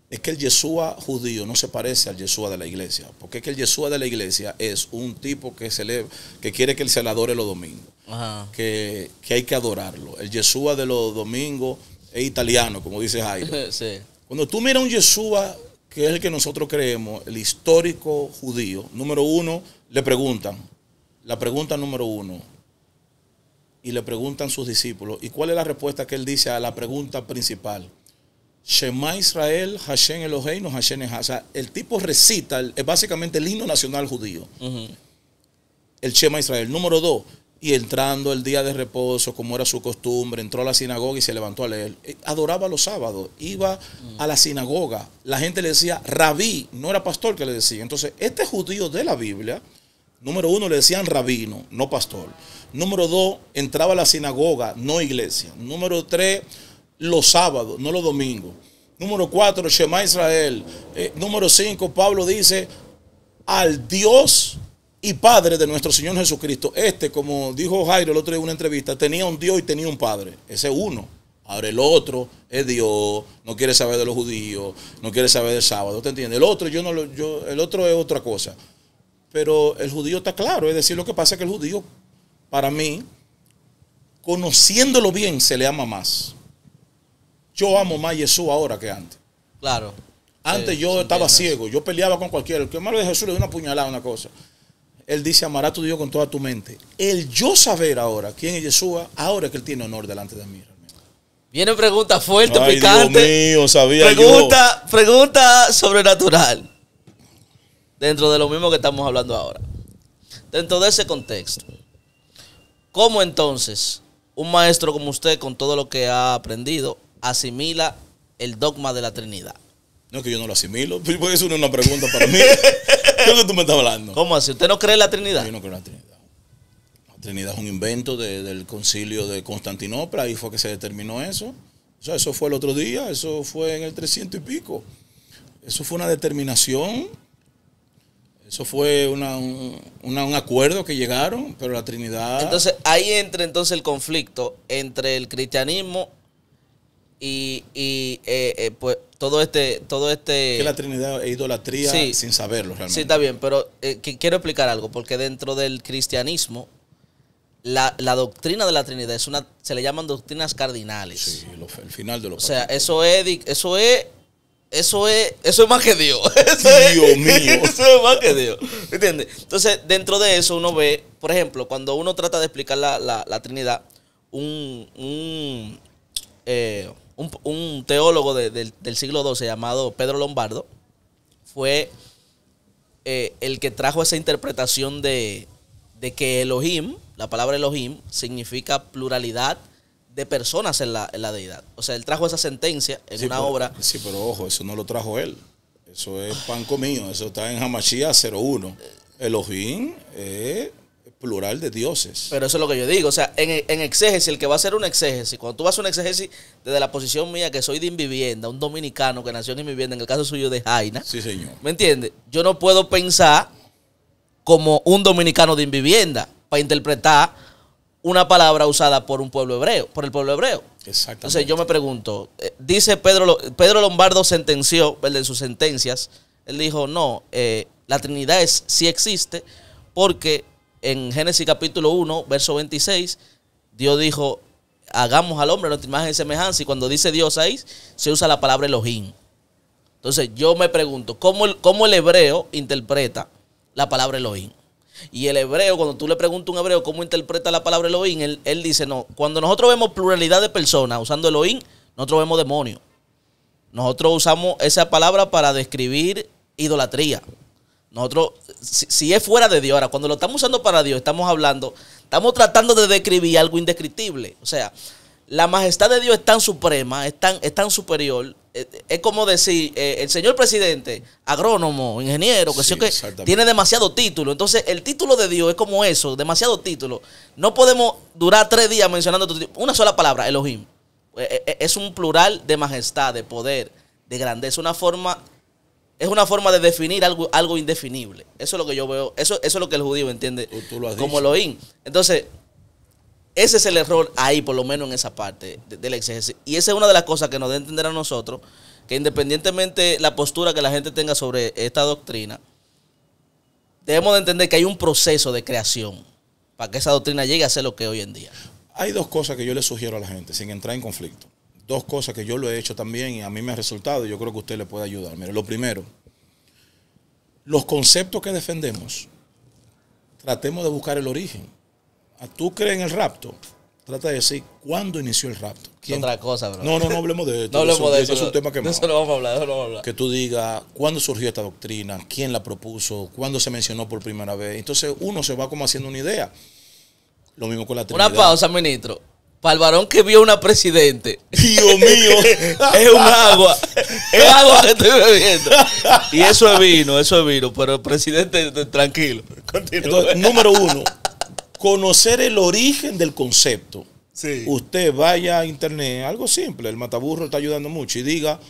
Es que el Yeshua judío no se parece al Yeshua de la iglesia. Porque es que el Yeshua de la iglesia es un tipo que, se que quiere que se le adore los domingos. Que, hay que adorarlo. El Yeshua de los domingos es italiano, como dice Jairo. Cuando tú miras un Yeshua que es el que nosotros creemos, el histórico judío, número uno, le preguntan. La pregunta número uno, y le preguntan sus discípulos. ¿Y cuál es la respuesta que él dice a la pregunta principal? Shema Israel, Hashem Eloheinu, Hashem Echad. el tipo recita, es básicamente el himno nacional judío. El Shema Israel. Número dos, y entrando el día de reposo, como era su costumbre, entró a la sinagoga y se levantó a leer. Eh, adoraba los sábados, iba a la sinagoga. La gente le decía rabí, no era pastor que le decía. Entonces, este judío de la Biblia, número uno, le decían rabino, no pastor. Número dos, entraba a la sinagoga, no iglesia. Número tres, los sábados, no los domingos. Número cuatro, Shema Israel. Eh, número cinco, Pablo dice al Dios y Padre de nuestro Señor Jesucristo. Este, como dijo Jairo el otro día en una entrevista, tenía un Dios y tenía un Padre. Ese uno. Ahora el otro es Dios, no quiere saber de los judíos, no quiere saber del sábado, ¿te entiende El otro, yo no lo, yo, el otro es otra cosa. Pero el judío está claro, es decir, lo que pasa es que el judío para mí, conociéndolo bien, se le ama más. Yo amo más a Jesús ahora que antes. Claro. Antes yo estaba ciego, yo peleaba con cualquiera. El que malo de Jesús le dio una puñalada, una cosa. Él dice, amará a tu Dios con toda tu mente. El yo saber ahora quién es Jesús, ahora es que él tiene honor delante de mí. Viene pregunta fuerte, Ay, picante. Dios mío, sabía pregunta, pregunta sobrenatural. Dentro de lo mismo que estamos hablando ahora. Dentro de ese contexto, ¿Cómo entonces un maestro como usted, con todo lo que ha aprendido, asimila el dogma de la Trinidad? No, es que yo no lo asimilo. Porque eso no es una pregunta para mí. ¿Qué que tú me estás hablando? ¿Cómo así? ¿Usted no cree en la Trinidad? Yo no creo en la Trinidad. La Trinidad es un invento del concilio de Constantinopla. Ahí fue que se determinó eso. O sea, eso fue el otro día. Eso fue en el 300 y pico. Eso fue una determinación eso fue un, acuerdo que llegaron, pero la Trinidad... Entonces, ahí entra entonces el conflicto entre el cristianismo y, y eh, eh, pues todo este... Todo este... Que la Trinidad e idolatría sin saberlo realmente. Sí, está bien, pero eh, quiero explicar algo, porque dentro del cristianismo la, doctrina de la Trinidad es una, se le llaman doctrinas cardinales. Sí, el final de los. O sea, eso es, eso es eso es, eso más que Dios. Dios mío. Eso es más que Dios. ¿Entiendes? Entonces, dentro de eso uno ve, por ejemplo, cuando uno trata de explicar la, Trinidad, un, eh, teólogo del siglo XII llamado Pedro Lombardo fue eh, el que trajo esa interpretación de, de que Elohim, la palabra Elohim, significa pluralidad de personas en la, deidad. O sea, él trajo esa sentencia en una obra. Sí, pero ojo, eso no lo trajo él. Eso es pan comido. Eso está en Hamashia 01. Elohim es plural de dioses. Pero eso es lo que yo digo. O sea, en, exégesis, el que va a hacer un exégesis, cuando tú vas a hacer un exégesis desde la posición mía, que soy de Invivienda, un dominicano que nació en Invivienda, en el caso suyo de Jaina. Sí, señor. ¿Me entiende? Yo no puedo pensar como un dominicano de Invivienda para interpretar una palabra usada por un pueblo hebreo, por el pueblo hebreo. Exactamente. Entonces yo me pregunto, eh, dice Pedro, Pedro Lombardo sentenció, en sus sentencias, él dijo, no, eh, la Trinidad es, sí existe, porque en Génesis capítulo 1, verso 26, Dios dijo, hagamos al hombre nuestra imagen y semejanza, y cuando dice Dios ahí, se usa la palabra Elohim. Entonces yo me pregunto, cómo el hebreo interpreta la palabra Elohim? Y el hebreo, cuando tú le preguntas a un hebreo cómo interpreta la palabra Elohim, él, él dice, no, cuando nosotros vemos pluralidad de personas usando Elohim, nosotros vemos demonio. Nosotros usamos esa palabra para describir idolatría. Nosotros, si, si, es fuera de Dios, ahora cuando lo estamos usando para Dios, estamos hablando, estamos tratando de describir algo indescriptible. O sea, la majestad de Dios es tan suprema, es tan, es tan superior. Eh, eh, es, como decir, eh, el señor presidente, agrónomo, ingeniero, que, tiene demasiado título. Entonces, el título de Dios es como eso, demasiado título. No podemos durar tres días mencionando una sola palabra, Elohim. Es un plural de majestad, de poder, de grandeza, una forma es una forma de definir algo, algo indefinible. Eso es lo que yo veo, eso, es lo que el judío entiende como Elohim. Entonces, ese es el error ahí, por lo menos en esa parte del de Y esa es una de las cosas que nos debe entender a nosotros, que independientemente la postura que la gente tenga sobre esta doctrina, debemos de entender que hay un proceso de creación para que esa doctrina llegue a ser lo que es hoy en día. Hay dos cosas que yo le sugiero a la gente, sin entrar en conflicto. Dos cosas que yo lo he hecho también y a mí me ha resultado y yo creo que usted le puede ayudar. Mire, lo primero, los conceptos que defendemos, tratemos de buscar el origen tú crees en el rapto, trata de decir cuándo inició el rapto. ¿Quién? Otra cosa, bro. No, no, no hablemos de esto. no hablemos de de eso. Es un tema que no vamos a hablar, no vamos a hablar. Que tú digas cuándo surgió esta doctrina, quién la propuso, cuándo se mencionó por primera vez. Entonces uno se va como haciendo una idea. Lo mismo con la Trinidad. Una pausa, ministro. Para el varón que vio una presidente. Dios mío. es un agua. Es agua que estoy bebiendo. Y eso es vino, eso es vino. Pero el presidente, tranquilo. número uno, conocer el origen del concepto. Sí. Usted vaya a internet, algo simple, el mataburro está ayudando mucho y diga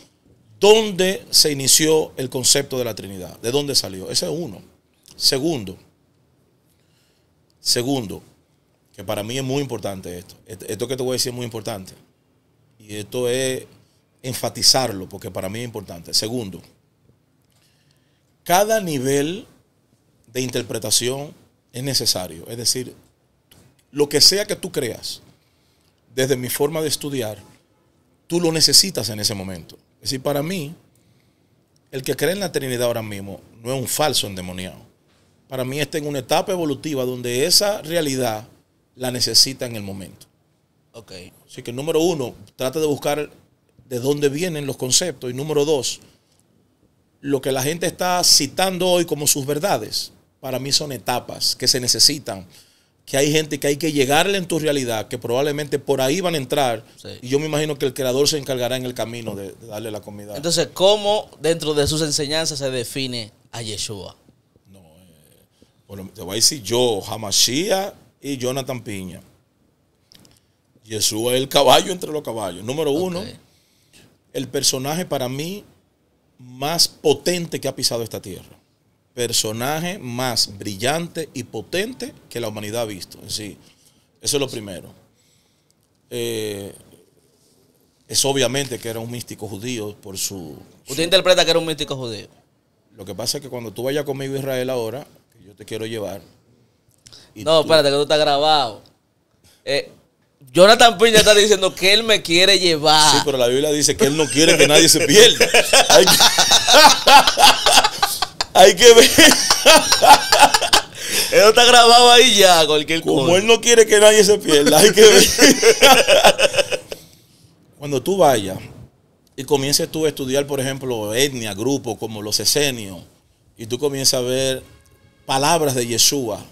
dónde se inició el concepto de la Trinidad, de dónde salió. Ese es uno. Segundo, segundo, que para mí es muy importante esto. Esto que te voy a decir es muy importante. Y esto es enfatizarlo porque para mí es importante. Segundo, cada nivel de interpretación es necesario. Es decir, lo que sea que tú creas, desde mi forma de estudiar, tú lo necesitas en ese momento. Es decir, para mí, el que cree en la Trinidad ahora mismo no es un falso endemoniado. Para mí está en una etapa evolutiva donde esa realidad la necesita en el momento. Así que número uno, trata de buscar de dónde vienen los conceptos. Y número dos, lo que la gente está citando hoy como sus verdades para mí son etapas que se necesitan. Que hay gente que hay que llegarle en tu realidad, que probablemente por ahí van a entrar. Y yo me imagino que el creador se encargará en el camino de, darle la comida. Entonces, ¿cómo dentro de sus enseñanzas se define a Yeshua? No, eh, te voy a decir yo, Hamashia y Jonathan Piña. Yeshua es el caballo entre los caballos. Número uno, el personaje para mí más potente que ha pisado esta tierra personaje más brillante y potente que la humanidad ha visto. En sí. Eso es lo primero. Eh, es obviamente que era un místico judío por su... ¿Usted interpreta que era un místico judío? Lo que pasa es que cuando tú vayas conmigo Israel ahora, que yo te quiero llevar... no, espérate, que tú estás grabado. Eh, Jonathan Piña está diciendo que él me quiere llevar. Sí, pero la Biblia dice que él no quiere que nadie se pierda. Hay que ver. Eso está grabado ahí ya, cualquier cosa. Como él no quiere que nadie se pierda, hay que ver. Cuando tú vayas y comiences tú a estudiar, por ejemplo, etnia, grupo, como los esenios, y tú comienzas a ver palabras de Yeshua,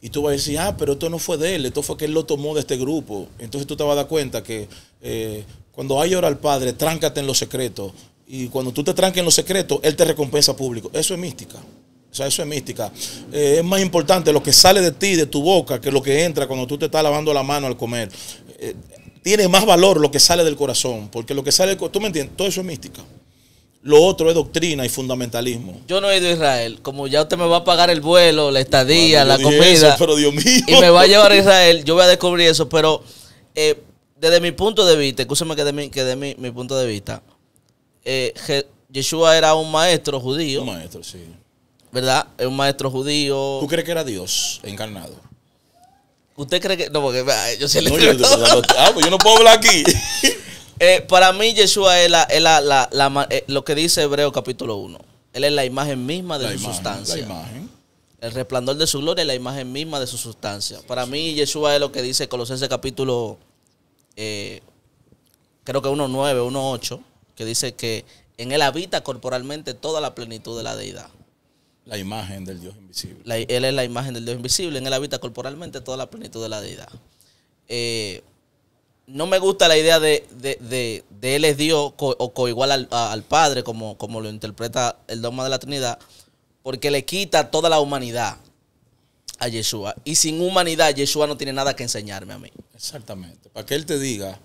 y tú vas a decir, ah, pero esto no fue de él, esto fue que él lo tomó de este grupo. Entonces tú te vas a dar cuenta que eh, cuando hay orar al Padre, tráncate en los secretos. Y cuando tú te tranques en los secretos, Él te recompensa público. Eso es mística. O sea, eso es mística. Eh, es más importante lo que sale de ti, de tu boca, que lo que entra cuando tú te estás lavando la mano al comer. Eh, tiene más valor lo que sale del corazón, porque lo que sale, del tú me entiendes, todo eso es mística. Lo otro es doctrina y fundamentalismo. Yo no he ido a Israel. Como ya usted me va a pagar el vuelo, la estadía, la comida. Y me va a llevar a Israel. Yo voy a descubrir eso. Pero eh, desde mi punto de vista, escúchame que de mi, que de mi, mi punto de vista, eh, Yeshua era un maestro judío. Un maestro, sí. ¿Verdad? Es un maestro judío. ¿Tú crees que era Dios encarnado? ¿Usted cree que.? No, porque eh, yo sé no, ah, pues yo no puedo hablar aquí. Eh, para mí, Yeshua es, la, la, lo que dice Hebreo capítulo 1. Él es la imagen misma de su sustancia. La imagen. El resplandor de su gloria es la imagen misma de su sustancia. Para mí, Yeshua es lo que dice Colosenses capítulo. creo que 1.9, 1.8 que dice que en él habita corporalmente toda la plenitud de la deidad. La imagen del Dios invisible. él es la imagen del Dios invisible, en él habita corporalmente toda la plenitud de la deidad. Eh, no me gusta la idea de, él es Dios o coigual al, al, Padre, como, como lo interpreta el dogma de la Trinidad, porque le quita toda la humanidad a Yeshua. Y sin humanidad, Yeshua no tiene nada que enseñarme a mí. Exactamente. Para que él te diga,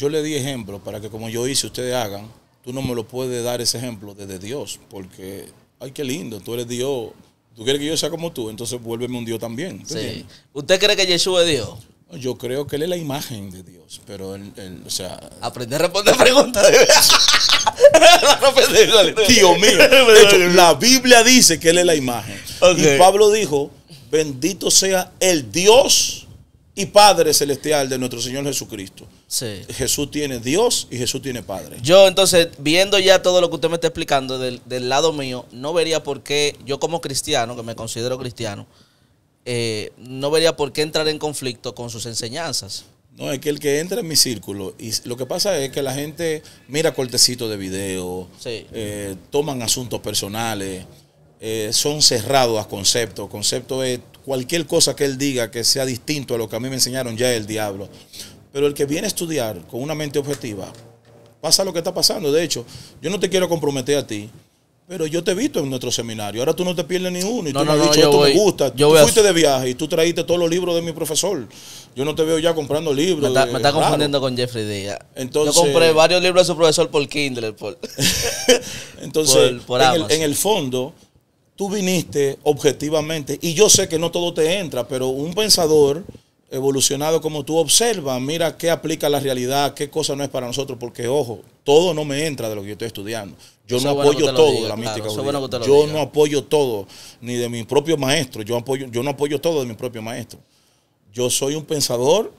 yo le di ejemplo para que como yo hice, ustedes hagan. Tú no me lo puedes dar ese ejemplo desde Dios, porque, ay, qué lindo, tú eres Dios. Tú quieres que yo sea como tú, entonces vuélveme un Dios también. Sí. ¿Usted cree que Jesús es Dios? Yo creo que él es la imagen de Dios, pero él, o sea... Aprende a responder preguntas. Dios mío. De hecho, la Biblia dice que él es la imagen. Y Pablo dijo, bendito sea el Dios y Padre Celestial de nuestro Señor Jesucristo. Jesús tiene Dios y Jesús tiene Padre. Yo entonces, viendo ya todo lo que usted me está explicando del, lado mío, no vería por qué yo como cristiano, que me considero cristiano, eh, no vería por qué entrar en conflicto con sus enseñanzas. No, es que el que entra en mi círculo, y lo que pasa es que la gente mira cortecitos de video, eh, toman asuntos personales, eh, son cerrados a concepto. Concepto es cualquier cosa que él diga que sea distinto a lo que a mí me enseñaron ya el diablo. Pero el que viene a estudiar con una mente objetiva, pasa lo que está pasando. De hecho, yo no te quiero comprometer a ti, pero yo te he visto en nuestro seminario. Ahora tú no te pierdes ni uno y tú no, has dicho, esto me gusta. fuiste de viaje y tú traíste todos los libros de mi profesor. Yo no te veo ya comprando libros. Me está, eh, confundiendo con Jeffrey Díaz. Entonces, yo compré varios libros de su profesor por Kindle. Entonces, en el fondo, tú viniste objetivamente. Y yo sé que no todo te entra, pero un pensador evolucionado como tú observas, mira qué aplica la realidad, qué cosa no es para nosotros, porque ojo, todo no me entra de lo que yo estoy estudiando. Yo no apoyo todo de la mística. yo no apoyo todo, ni de mi propio maestro, yo, apoyo, yo no apoyo todo de mi propio maestro. Yo soy un pensador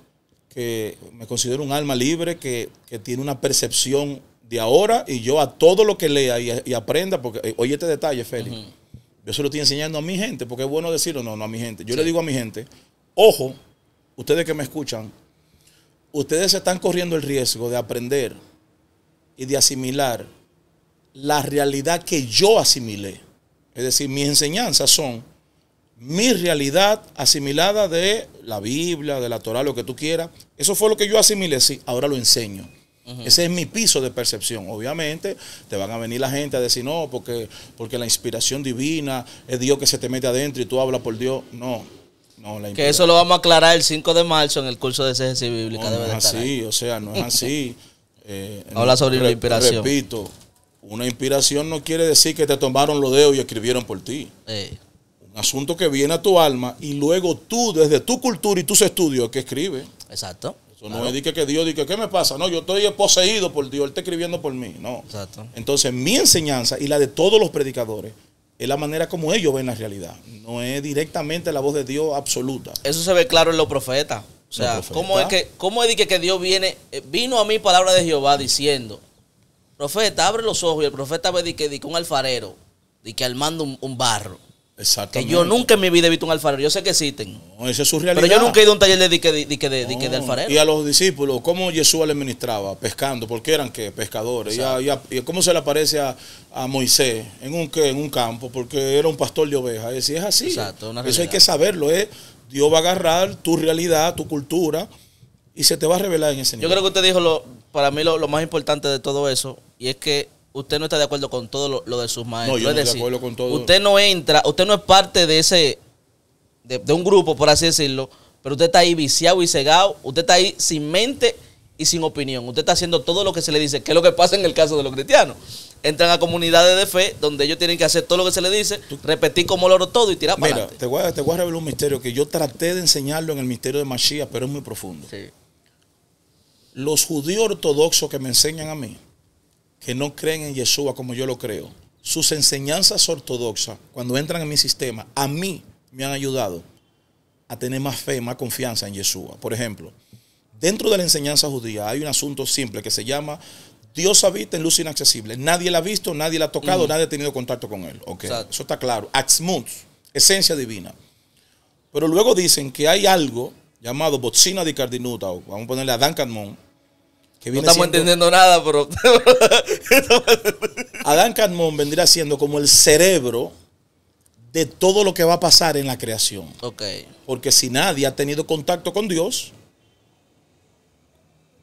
que me considero un alma libre, que, tiene una percepción de ahora y yo a todo lo que lea y, aprenda, porque eh, oye este detalle, Félix. Yo se lo estoy enseñando a mi gente, porque es bueno decirlo, no, no a mi gente. Yo le digo a mi gente, ojo, ustedes que me escuchan, ustedes están corriendo el riesgo de aprender y de asimilar la realidad que yo asimilé. Es decir, mis enseñanzas son mi realidad asimilada de la Biblia, de la Torah, lo que tú quieras. Eso fue lo que yo asimilé, sí, ahora lo enseño. Ese es mi piso de percepción. Obviamente, te van a venir la gente a decir, no, porque, porque la inspiración divina es Dios que se te mete adentro y tú hablas por Dios. No, que eso lo vamos a aclarar el 5 de marzo en el curso de CGC Bíblica. No, no es así, o sea, no es así. Eh, Habla sobre la inspiración. Repito, una inspiración no quiere decir que te tomaron los dedos y escribieron por ti. Eh. Un asunto que viene a tu alma y luego tú, desde tu cultura y tus estudios, que escribes. Exacto. Eso no es que, que Dios diga, ¿qué me pasa? No, yo estoy poseído por Dios, Él está escribiendo por mí. No. Exacto. Entonces, mi enseñanza y la de todos los predicadores es la manera como ellos ven la realidad. No es directamente la voz de Dios absoluta. Eso se ve claro en los profetas. O sea, ¿cómo es, que, cómo que, Dios viene? Eh, vino a mí palabra de Jehová diciendo, profeta, abre los ojos. Y el profeta ve que, un alfarero, y que armando un, un barro. Que yo nunca en mi vida he visto un alfarero. Yo sé que existen. No, es su Pero yo nunca he ido a un taller de, de, de, alfarero. Y a los discípulos, ¿cómo Jesús le ministraba? Pescando, porque eran qué? Pescadores. Y, cómo se le aparece a, Moisés? ¿En un qué? En un campo, porque era un pastor de ovejas. Es, es así. Eso hay que saberlo. ¿eh? Dios va a agarrar tu realidad, tu cultura, y se te va a revelar en ese nivel. Yo creo que usted dijo lo, para mí lo, lo más importante de todo eso, y es que usted no está de acuerdo con todo lo, de sus maestros. No, yo estoy de acuerdo con todo. Usted no entra, usted no es parte de ese, de, un grupo, por así decirlo, pero usted está ahí viciado y cegado, usted está ahí sin mente y sin opinión. Usted está haciendo todo lo que se le dice, que es lo que pasa en el caso de los cristianos. Entran a comunidades de fe donde ellos tienen que hacer todo lo que se le dice, repetir como loro todo y tirar para adelante. Te voy, te voy a revelar un misterio que yo traté de enseñarlo en el misterio de Mashiach, pero es muy profundo. Los judíos ortodoxos que me enseñan a mí, que no creen en Yeshua como yo lo creo, sus enseñanzas ortodoxas, cuando entran en mi sistema, a mí me han ayudado a tener más fe, más confianza en Yeshua. Por ejemplo, dentro de la enseñanza judía hay un asunto simple que se llama Dios habita en luz inaccesible. Nadie la ha visto, nadie la ha tocado, nadie ha tenido contacto con él. Okay. Eso está claro. Axmut, esencia divina. Pero luego dicen que hay algo llamado Botsina de Cardinuta, o vamos a ponerle Adán Cadmón, no estamos entendiendo nada, pero... Adán Carmón vendría siendo como el cerebro de todo lo que va a pasar en la creación. Okay. Porque si nadie ha tenido contacto con Dios,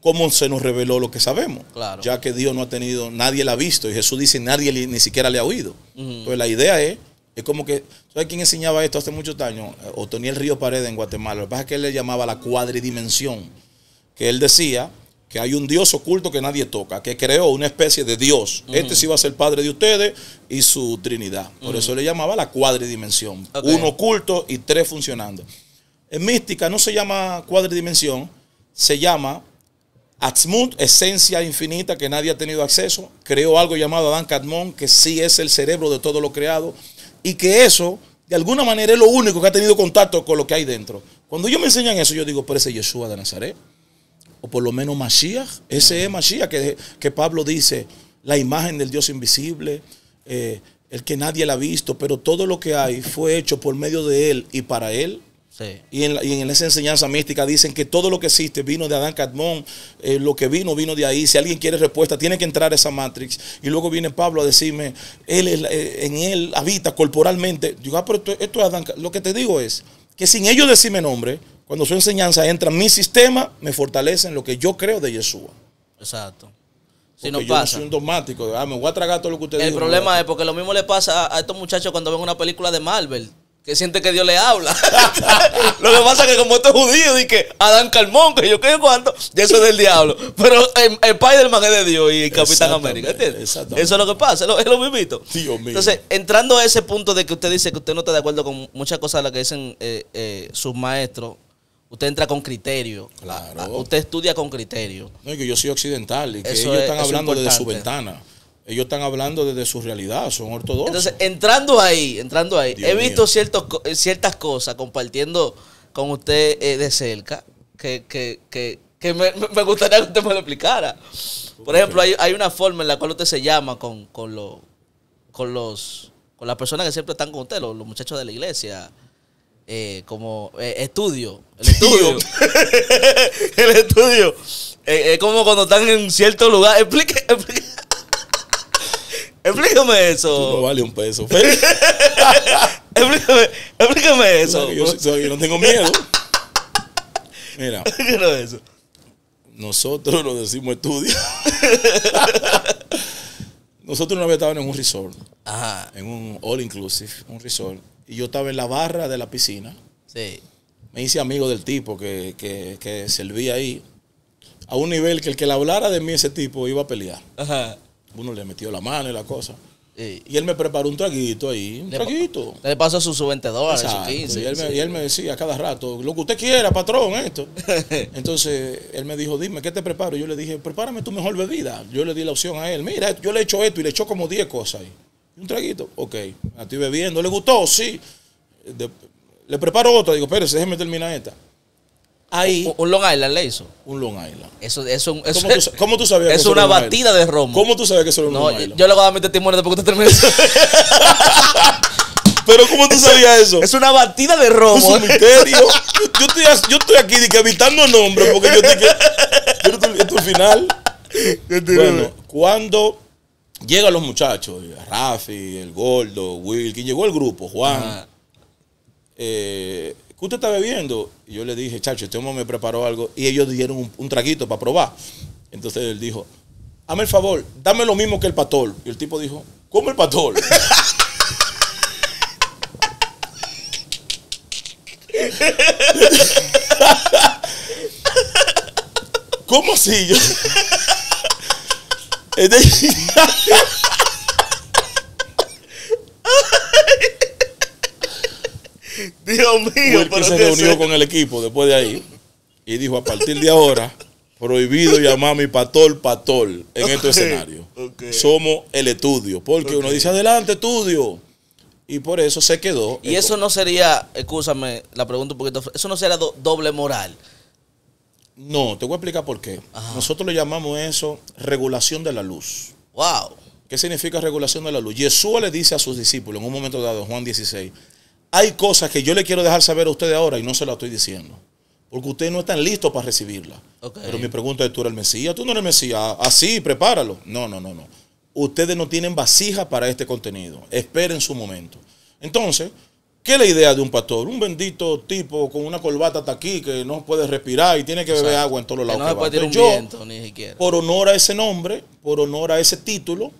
¿cómo se nos reveló lo que sabemos? Ya que Dios no ha tenido, nadie la ha visto. Y Jesús dice, nadie ni siquiera le ha oído. Entonces la idea es, es como que, ¿sabes quién enseñaba esto hace muchos años? Otoniel Río Paredes en Guatemala. Lo que pasa es que él le llamaba la cuadridimensión. Que él decía que hay un Dios oculto que nadie toca, que creó una especie de Dios. Este sí va a ser padre de ustedes y su Trinidad. Por eso le llamaba la cuadridimensión. Uno oculto y tres funcionando. En mística no se llama cuadridimensión, se llama Atzmut, esencia infinita que nadie ha tenido acceso. Creó algo llamado Adán Cadmón, que sí es el cerebro de todo lo creado. Y que eso, de alguna manera, es lo único que ha tenido contacto con lo que hay dentro. Cuando ellos me enseñan eso, yo digo, pero ese Yeshua de Nazaret o por lo menos Mashiach. Ese es Mashiach que, Pablo dice, la imagen del Dios invisible, eh, el que nadie la ha visto, pero todo lo que hay fue hecho por medio de Él y para Él. Y, en esa enseñanza mística dicen que todo lo que existe vino de Adán Cadmón, eh, lo que vino vino de ahí. Si alguien quiere respuesta, tiene que entrar a esa matrix. Y luego viene Pablo a decirme, él eh, en él habita corporalmente. yo ah, pero esto, es Adán. Lo que te digo es que sin ellos decirme nombre, cuando su enseñanza entra en mi sistema, me fortalece en lo que yo creo de Yeshua. Exacto. si no pasa. soy un dogmático. Ah, me voy a tragar todo lo que usted El problema es porque lo mismo le pasa a estos muchachos cuando ven una película de Marvel. Que siente que Dios le habla. lo que pasa es que como estos judíos y que Adán Calmón, que yo qué cuánto, ya eso es del diablo. Pero el, Spider-Man es de Dios y Capitán América, ¿entiendes? Eso es lo que pasa, es lo, es Dios mío. Entonces, entrando a ese punto de que usted dice que usted no está de acuerdo con muchas cosas de las que dicen eh, eh, sus maestros, Usted entra con criterio. Usted estudia con criterio. No, que yo soy occidental y que ellos están hablando desde su ventana. Ellos están hablando desde su realidad, son ortodoxos. Entonces, entrando ahí, entrando ahí, he visto eh, ciertas cosas compartiendo con usted eh, de cerca que, que, que, me, gustaría que usted me lo explicara. Por ejemplo, hay, una forma en la cual usted se llama con, con, con los con las personas que siempre están con usted, los muchachos de la iglesia, eh, como eh, estudio. El estudio. el estudio. Eh, es como cuando están en un cierto lugar. Explíqueme Explíqueme eso. no vale un peso. Explíqueme explícame eso. Yo, no tengo miedo. Mira. ¿Qué es eso? Nosotros lo decimos estudio. nosotros una vez estábamos en un resort. En un all inclusive, un resort y yo estaba en la barra de la piscina. Sí. Me hice amigo del tipo que, servía ahí. A un nivel que el que le hablara de mí ese tipo iba a pelear. Uno le metió la mano y la cosa. Y él me preparó un traguito ahí, un traguito. Le pasó su 20 Y él, me, y decía cada rato, lo que usted quiera, patrón, esto. Entonces él me dijo, dime, ¿qué te preparo? yo le dije, prepárame tu mejor bebida. Yo le di la opción a él, mira, yo le he hecho esto y le hecho como 10 cosas ahí. Un traguito, ok. La ah, estoy bebiendo. ¿Le gustó? Sí. le preparo otra. Digo, espérese, déjeme terminar esta. Ahí. Un, Long Island le hizo. Un Long Island. Eso, eso, eso ¿Cómo, tú, ¿Cómo, tú, sabías es una batida de romo. ¿Cómo tú sabías que eso era un no, Long Island? Yo le voy a dar mi testimonio después que usted termine eso. Pero ¿cómo tú sabías eso? Es una batida de romo. Es un misterio. yo, estoy, yo estoy aquí evitando nombres porque yo estoy, quiero. Es esto es final. Bueno, cuando Llegan los muchachos, Rafi, el Gordo, Wilkin, llegó el grupo, Juan. Eh, ¿Qué usted está bebiendo? Y yo le dije, chacho, este hombre me preparó algo. Y ellos dieron un, traquito traguito para probar. Entonces él dijo, hazme el favor, dame lo mismo que el patol. Y el tipo dijo, ¿cómo el patol? ¿Cómo así? Yo... Dios mío, pero se reunió con el equipo después de ahí y dijo: A partir de ahora, prohibido llamar a mi patol patol en este escenario. Somos el estudio, porque uno dice: Adelante, estudio. Y por eso se quedó. Y eso no sería, escúchame, la pregunta porque eso no será doble moral. No, te voy a explicar por qué. Nosotros le llamamos eso regulación de la luz. Wow. ¿Qué significa regulación de la luz? Jesús le dice a sus discípulos en un momento dado, Juan 16, hay cosas que yo le quiero dejar saber a ustedes ahora y no se las estoy diciendo. Porque ustedes no están listos para recibirla. Pero mi pregunta es, ¿tú eres el Mesías? ¿Tú no eres el Mesías? Así, ah, ah, prepáralo. No, no, no, no. Ustedes no tienen vasija para este contenido. Esperen su momento. Entonces, ¿Qué es la idea de un pastor? Un bendito tipo con una corbata hasta aquí que no puede respirar y tiene que beber agua en todos los lados. Que no Un Yo, viento, ni siquiera. por honor a ese nombre, por honor a ese título,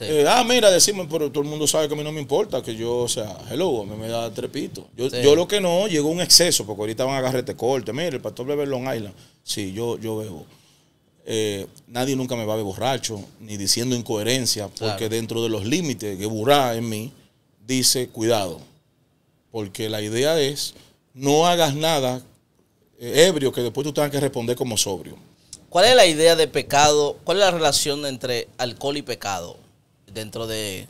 eh, ah, mira, decimos, pero todo el mundo sabe que a mí no me importa, que yo, o sea, hello, a mí me da trepito. Yo, lo que no, llegó un exceso, porque ahorita van a agarrete corte. Mira, el pastor bebe Long Island. Sí, yo, yo bebo. Eh, nadie nunca me va a ver borracho, ni diciendo incoherencia, porque dentro de los límites que burra en mí, dice, cuidado porque la idea es no hagas nada eh, ebrio que después tú tengas que responder como sobrio. ¿Cuál es la idea de pecado? ¿Cuál es la relación entre alcohol y pecado dentro de,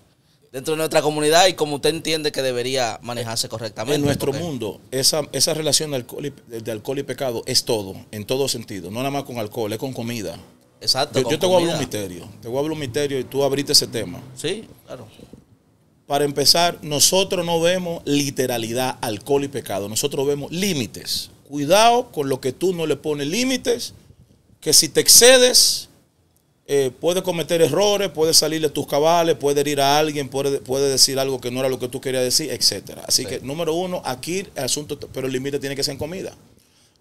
dentro de nuestra comunidad y cómo usted entiende que debería manejarse correctamente? En nuestro mundo, esa, esa relación de alcohol, y, de alcohol y pecado es todo, en todo sentido. No nada más con alcohol, es con comida. Exacto. Yo, te voy a hablar un misterio. Te voy a hablar un misterio y tú abriste ese tema. Sí, claro para empezar, nosotros no vemos literalidad, alcohol y pecado. Nosotros vemos límites. Cuidado con lo que tú no le pones límites, que si te excedes, eh, puede puedes cometer errores, puedes de tus cabales, puedes herir a alguien, puedes puede decir algo que no era lo que tú querías decir, etc. Así que, número uno, aquí el asunto, pero el límite tiene que ser en comida.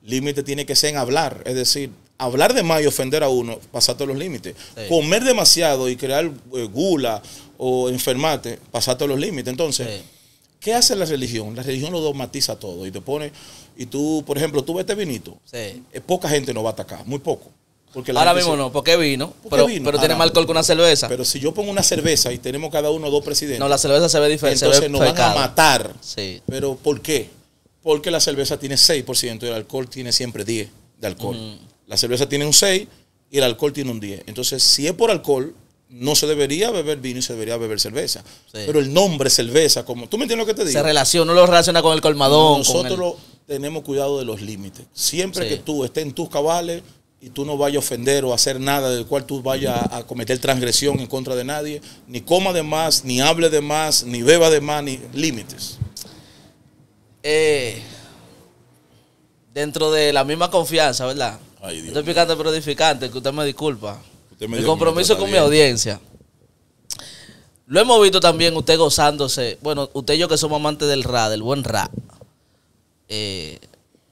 Límite tiene que ser en hablar. Es decir, hablar de más y ofender a uno, todos los límites. Comer demasiado y crear eh, gula o enfermate pasaste los límites. Entonces, ¿qué hace la religión? La religión lo dogmatiza todo y te pone, y tú, por ejemplo, tú ves este vinito, sí. Eh, poca gente nos va a atacar, muy poco. Porque Ahora mismo no, porque vino. pero, vino? pero tiene más alcohol que una cerveza. Pero si yo pongo una cerveza y tenemos cada uno dos presidentes. No, la cerveza se ve diferente. Entonces nos va a matar. Sí. Pero ¿por qué? Porque la cerveza tiene 6% y el alcohol tiene siempre 10 de alcohol. La cerveza tiene un 6 y el alcohol tiene un 10. Entonces, si es por alcohol, no se debería beber vino y se debería beber cerveza. Pero el nombre cerveza, como tú me entiendes lo que te digo. Se relaciona, no lo relaciona con el colmadón. Nosotros tenemos cuidado de los límites. Siempre que tú estés en tus cabales y tú no vayas a ofender o hacer nada del cual tú vayas a cometer transgresión en contra de nadie, ni coma de más, ni hable de más, ni beba de más, ni límites. Eh, dentro de la misma confianza, ¿verdad? Ay, Dios. pero edificante, que usted me disculpa. Mi compromiso con mi audiencia. Lo hemos visto también usted gozándose. Bueno, usted y yo que somos amantes del rap, del buen rap. Eh,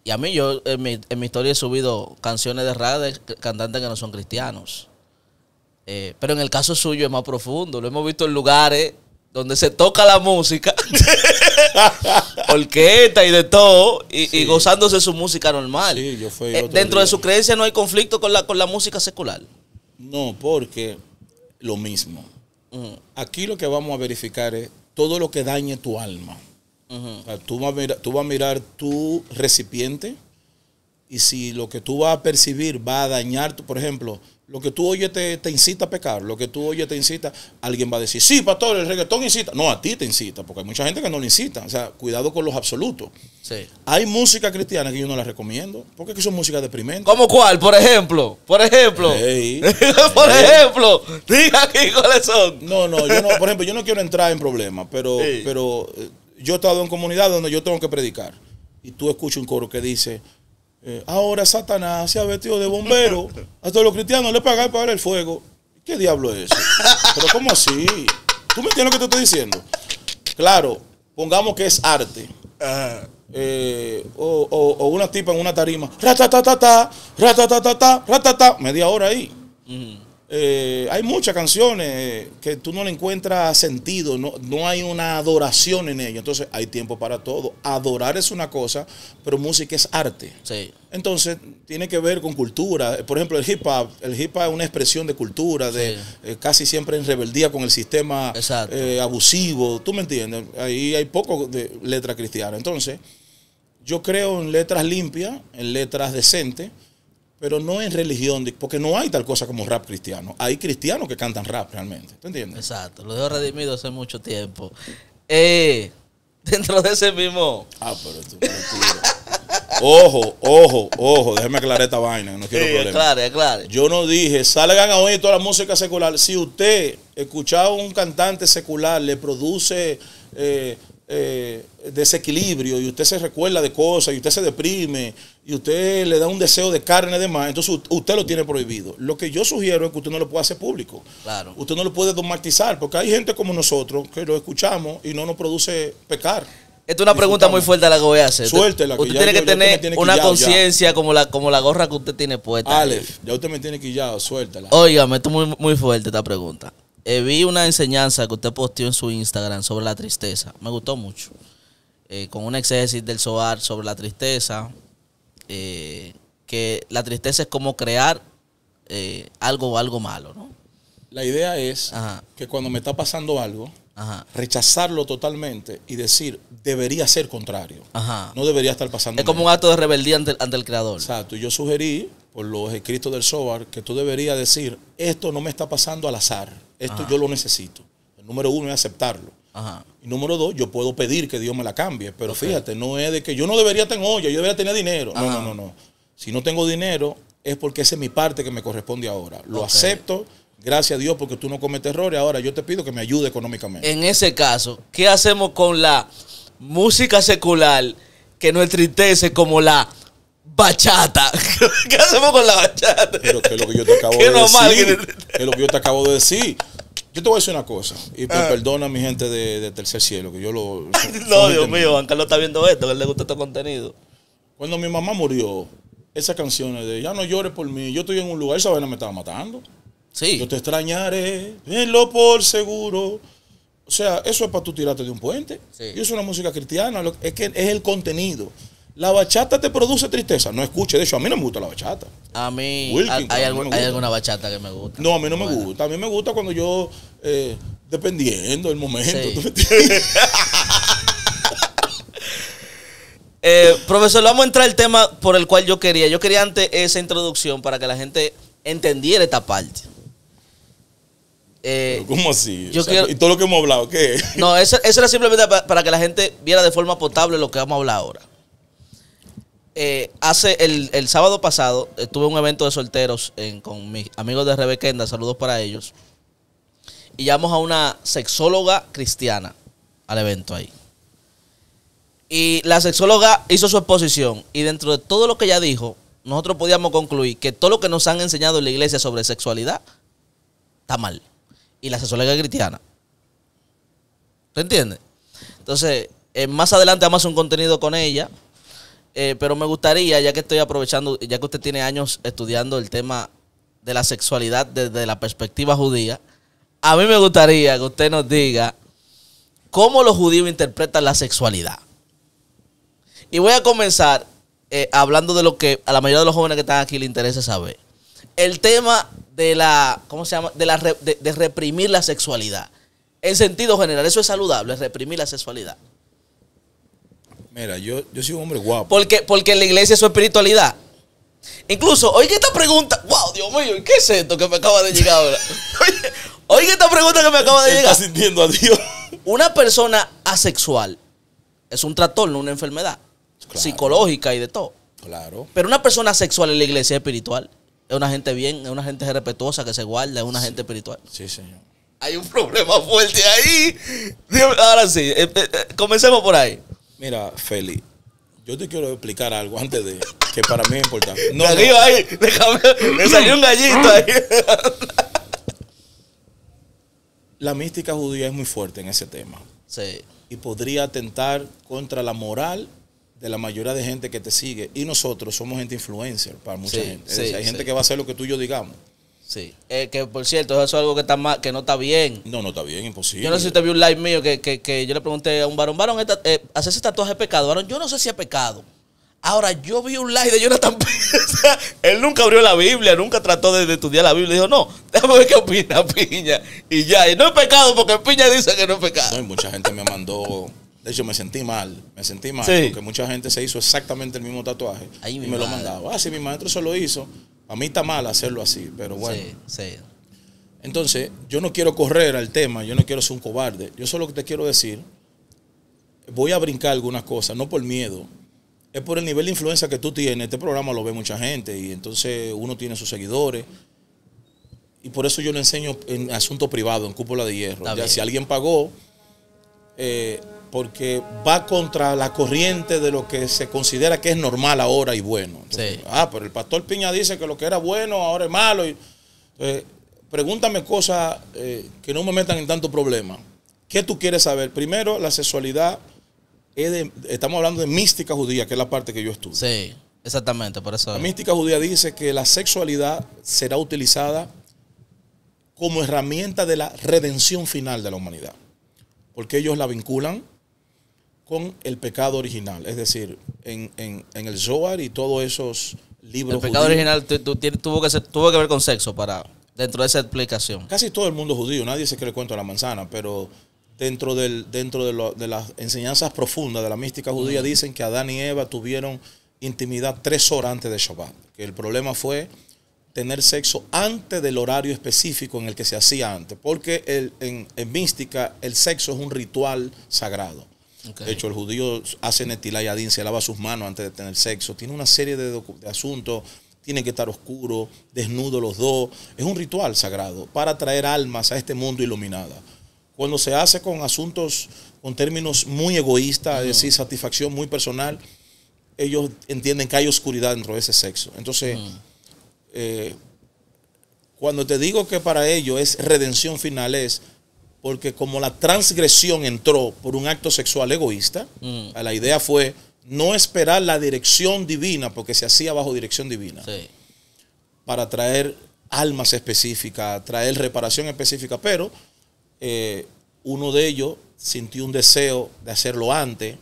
y a mí yo en mi, historia he subido canciones de rap de cantantes que no son cristianos. Eh, pero en el caso suyo es más profundo. Lo hemos visto en lugares donde se toca la música, orquesta y de todo, y, gozándose su música normal. Eh, dentro de su creencia no hay conflicto con la, con la música secular. No, porque lo mismo. Mm. Aquí lo que vamos a verificar es todo lo que dañe tu alma. tú, vas a mirar, tú vas a mirar tu recipiente y si lo que tú vas a percibir va a dañar, tu, por ejemplo, lo que tú oyes te, incita a pecar, lo que tú oyes te incita, alguien va a decir, sí, pastor, el reggaetón incita. No, a ti te incita, porque hay mucha gente que no lo incita. O sea, cuidado con los absolutos. Sí. Hay música cristiana que yo no la recomiendo, porque es que son música deprimente. ¿Cómo cuál? Por ejemplo, por ejemplo. por ejemplo, diga aquí cuáles son. No, no, yo no, por ejemplo, yo no quiero entrar en problemas, pero, pero eh, yo he estado en comunidad donde yo tengo que predicar. Y tú escuchas un coro que dice, eh, ahora Satanás se ha vestido de bombero. A todos los cristianos le pagan para el fuego. ¿Qué diablo es eso? Pero ¿cómo así? ¿Tú me entiendes lo que te estoy diciendo? Claro, pongamos que es arte. Eh, o, una tipa en una tarima. Ratatatata, ratatatata, ratatata. Media hora ahí. Eh, hay muchas canciones eh, que tú no le encuentras sentido, no, hay una adoración en ellas. Entonces hay tiempo para todo. Adorar es una cosa, pero música es arte. Entonces tiene que ver con cultura. Por ejemplo, el hip hop. El hip hop es una expresión de cultura, de eh, casi siempre en rebeldía con el sistema abusivo. ¿Tú me entiendes? Ahí hay poco de letra cristiana. Entonces, yo creo en letras limpias, en letras decentes pero no en religión, porque no hay tal cosa como rap cristiano. Hay cristianos que cantan rap realmente, ¿te entiendes? Exacto, lo dejo redimido hace mucho tiempo. Eh, dentro de ese mismo... Ah, Ojo, ojo, ojo, déjeme aclarar esta vaina, no quiero sí, Aclare, aclare. Yo no dije, salgan a oír toda la música secular. Si usted escuchaba a un cantante secular, le produce... Eh, eh, desequilibrio y usted se recuerda de cosas y usted se deprime y usted le da un deseo de carne de más, entonces usted lo tiene prohibido. Lo que yo sugiero es que usted no lo pueda hacer público. Claro. Usted no lo puede dogmatizar, porque hay gente como nosotros que lo escuchamos y no nos produce pecar. Esta es una pregunta muy fuerte la que voy a hacer. Suéltela. Usted tiene que tener una conciencia como la, como la gorra que usted tiene puesta. Aleph, ya usted me tiene quillado, suéltela. Óigame, esto es muy, muy fuerte esta pregunta. Eh, vi una enseñanza que usted posteó en su Instagram sobre la tristeza. Me gustó mucho. Eh, con un exégesis del SOAR sobre la tristeza, eh, que la tristeza es como crear eh, algo o algo malo, ¿no? La idea es que cuando me está pasando algo, rechazarlo totalmente y decir, debería ser contrario. No debería estar pasando. Es como un acto de rebeldía ante, ante el creador. Exacto. Yo sugerí, por los escritos del Sobar, que tú deberías decir, esto no me está pasando al azar, esto yo lo necesito. El número uno es aceptarlo. Y número dos, yo puedo pedir que Dios me la cambie. Pero fíjate, no es de que yo no debería tener olla, yo debería tener dinero. No, no, no, Si no tengo dinero, es porque esa es mi parte que me corresponde ahora. Lo acepto, gracias a Dios, porque tú no cometes errores. Ahora yo te pido que me ayude económicamente. En ese caso, ¿qué hacemos con la música secular que no entristece como la bachata. ¿Qué hacemos con la bachata? es lo que yo te acabo de decir. Es lo que yo te acabo de decir. Yo te voy a decir una cosa, y pues ah. perdona a mi gente de, Tercer Cielo, que yo lo... no, Dios mío, Juan Carlos está viendo esto, que le gusta este contenido. Cuando mi mamá murió, esas canciones de Ya no llores por mí, yo estoy en un lugar, esa vaina me estaba matando. Sí. Yo te extrañaré, lo por seguro. O sea, eso es para tú tirarte de un puente. Sí. Y es una música cristiana, es que es el contenido. La bachata te produce tristeza. No escuche, de hecho, a mí no me gusta la bachata. A mí, hay, alguna bachata que me gusta. No, a mí no me gusta. A mí me gusta cuando yo, eh, dependiendo del momento. Eh, profesor, vamos a entrar al tema por el cual yo quería. Yo quería antes esa introducción para que la gente entendiera esta parte. Eh, ¿Cómo así? ¿Y todo lo que hemos hablado qué? No, eso, eso era simplemente para que la gente viera de forma potable lo que vamos a hablar ahora. Eh, hace el, sábado pasado Estuve eh, tuve un evento de solteros con mis amigos de Rebequenda, saludos para ellos. Y llamamos a una sexóloga cristiana al evento ahí. Y la sexóloga hizo su exposición y dentro de todo lo que ella dijo, nosotros podíamos concluir que todo lo que nos han enseñado en la iglesia sobre sexualidad está mal. Y la sexóloga cristiana. ¿Se entiende? Entonces, eh, más adelante vamos a hacer un contenido con ella eh, pero me gustaría, ya que estoy aprovechando, ya que usted tiene años estudiando el tema de la sexualidad desde la perspectiva judía, a mí me gustaría que usted nos diga cómo los judíos interpretan la sexualidad. Y voy a comenzar eh, hablando de lo que a la mayoría de los jóvenes que están aquí le interesa saber. El tema de la, ¿cómo se llama? De, de reprimir la sexualidad. En sentido general, eso es saludable, reprimir la sexualidad. Mira, yo, soy un hombre guapo. Porque, porque la iglesia es su espiritualidad. Incluso, oiga esta pregunta. ¡Wow, Dios mío! ¿Qué es esto que me acaba de llegar ahora? oiga esta pregunta que me acaba de Está llegar. sintiendo a Dios. Una persona asexual es un trastorno, una enfermedad psicológica y de todo. Claro. Pero una persona asexual en la iglesia es espiritual. Es una gente bien, es una gente respetuosa que se guarda, es una gente espiritual. Sí, señor. Hay un problema fuerte ahí. Ahora sí, eh, eh, eh, comencemos por ahí. Mira, Feli, yo te quiero explicar algo antes de que para mí es importante. No, ahí, déjame, me salió un gallito ahí. La mística judía es muy fuerte en ese tema. Sí. Y podría atentar contra la moral de la mayoría de gente que te sigue. Y nosotros somos gente influencer para mucha gente. hay gente que va a hacer lo que tú y yo digamos. Eh, que por cierto, eso es algo que está mal, que no está bien. No, no está bien, imposible. Yo no sé si usted vio un live mío que, que, yo le pregunté a un varón, varón, esta, eh, ¿hacerse tatuaje pecado? Varón, yo no sé si es pecado. Ahora, yo vi un live de Jonathan Piña. él nunca abrió la Biblia, nunca trató de, estudiar la Biblia. Dijo, no, déjame ver qué opina Piña. Y ya, y no es pecado porque Piña dice que no es pecado. mucha gente me mandó. De hecho, me sentí mal. Me sentí mal. Porque mucha gente se hizo exactamente el mismo tatuaje. y me lo mandaba. Ah, mi maestro se lo hizo. A mí está mal hacerlo así, pero bueno. Sí, Entonces, yo no quiero correr al tema, yo no quiero ser un cobarde. Yo solo te quiero decir, voy a brincar algunas cosas, no por miedo, es por el nivel de influencia que tú tienes. Este programa lo ve mucha gente y entonces uno tiene sus seguidores. Y por eso yo le enseño en asunto privado, en cúpula de hierro. si alguien pagó, eh, porque va contra la corriente de lo que se considera que es normal ahora y bueno. Ah, pero el pastor Piña dice que lo que era bueno ahora es malo. Y, eh, pregúntame cosas eh, que no me metan en tanto problema. ¿Qué tú quieres saber? Primero, la sexualidad, estamos hablando de mística judía, que es la parte que yo estudio. Sí, exactamente, por eso. La mística judía dice que la sexualidad será utilizada como herramienta de la redención final de la humanidad, porque ellos la vinculan con el pecado original. Es decir, en, el Zohar y todos esos libros. El pecado original tuvo, que tuvo que ver con sexo para dentro de esa explicación. Casi todo el mundo judío, nadie se cree el cuento de la manzana, pero dentro, del, dentro de, las enseñanzas profundas de la mística judía dicen que Adán y Eva tuvieron intimidad tres horas antes de Shabbat. Que el problema fue tener sexo antes del horario específico en el que se hacía antes. Porque en mística el sexo es un ritual sagrado. De hecho, el judío hace netilayadín, se lava sus manos antes de tener sexo. Tiene una serie de, asuntos. tiene que estar oscuro, desnudo los dos. Es un ritual sagrado para traer almas a este mundo iluminada. Cuando se hace con asuntos, con términos muy egoístas, es decir, satisfacción muy personal, ellos entienden que hay oscuridad dentro de ese sexo. Entonces, eh, cuando te digo que para ellos es redención final, es porque como la transgresión entró por un acto sexual egoísta, mm. la idea fue no esperar la dirección divina, porque se hacía bajo dirección divina, para traer almas específicas, traer reparación específica, pero eh, uno de ellos sintió un deseo de hacerlo antes,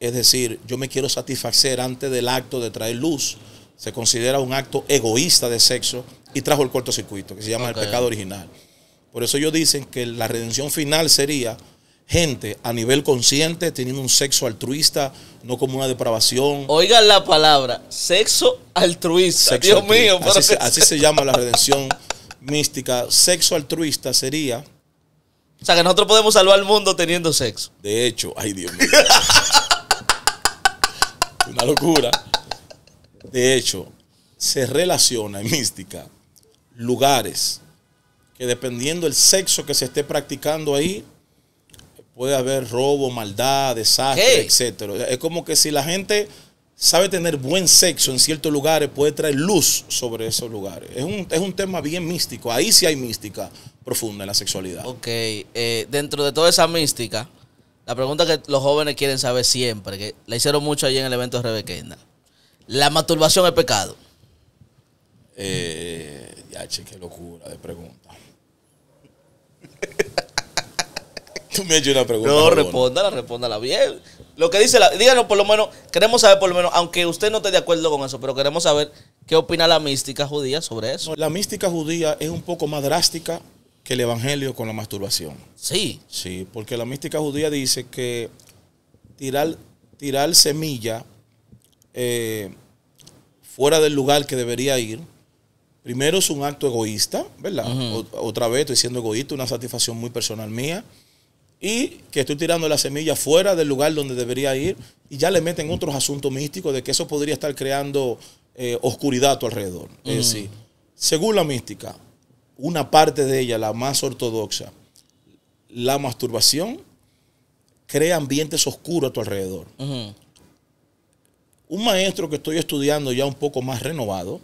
es decir, yo me quiero satisfacer antes del acto de traer luz, se considera un acto egoísta de sexo y trajo el cortocircuito, que se llama el pecado original. Por eso ellos dicen que la redención final sería gente a nivel consciente teniendo un sexo altruista, no como una depravación. Oigan la palabra, sexo altruista. Dios mío, así, se, así se llama la redención mística. Sexo altruista sería... O sea, que nosotros podemos salvar al mundo teniendo sexo. De hecho, ay Dios mío. una locura. De hecho, se relaciona en mística lugares, dependiendo el sexo que se esté practicando ahí, puede haber robo, maldad, desastre, etcétera. Es como que si la gente sabe tener buen sexo en ciertos lugares, puede traer luz sobre esos lugares. Es un, tema bien místico. Ahí sí hay mística profunda en la sexualidad. Ok, eh, dentro de toda esa mística, la pregunta que los jóvenes quieren saber siempre, que la hicieron mucho allí en el evento de Rebequenda, ¿la masturbación es pecado? Eh, ya, che, qué locura de pregunta. Tú me hecho una pregunta. No, respóndala, respóndala bien. Lo que dice la. Díganos por lo menos. Queremos saber por lo menos, aunque usted no esté de acuerdo con eso, pero queremos saber qué opina la mística judía sobre eso. La mística judía es un poco más drástica que el evangelio con la masturbación. Sí. Sí, porque la mística judía dice que tirar, tirar semilla eh, fuera del lugar que debería ir Primero es un acto egoísta, ¿verdad? Otra vez estoy siendo egoísta, una satisfacción muy personal mía. Y que estoy tirando la semilla fuera del lugar donde debería ir. Y ya le meten otros asuntos místicos de que eso podría estar creando eh, oscuridad a tu alrededor. Es decir, según la mística, una parte de ella, la más ortodoxa, la masturbación crea ambientes oscuros a tu alrededor. Un maestro que estoy estudiando ya un poco más renovado,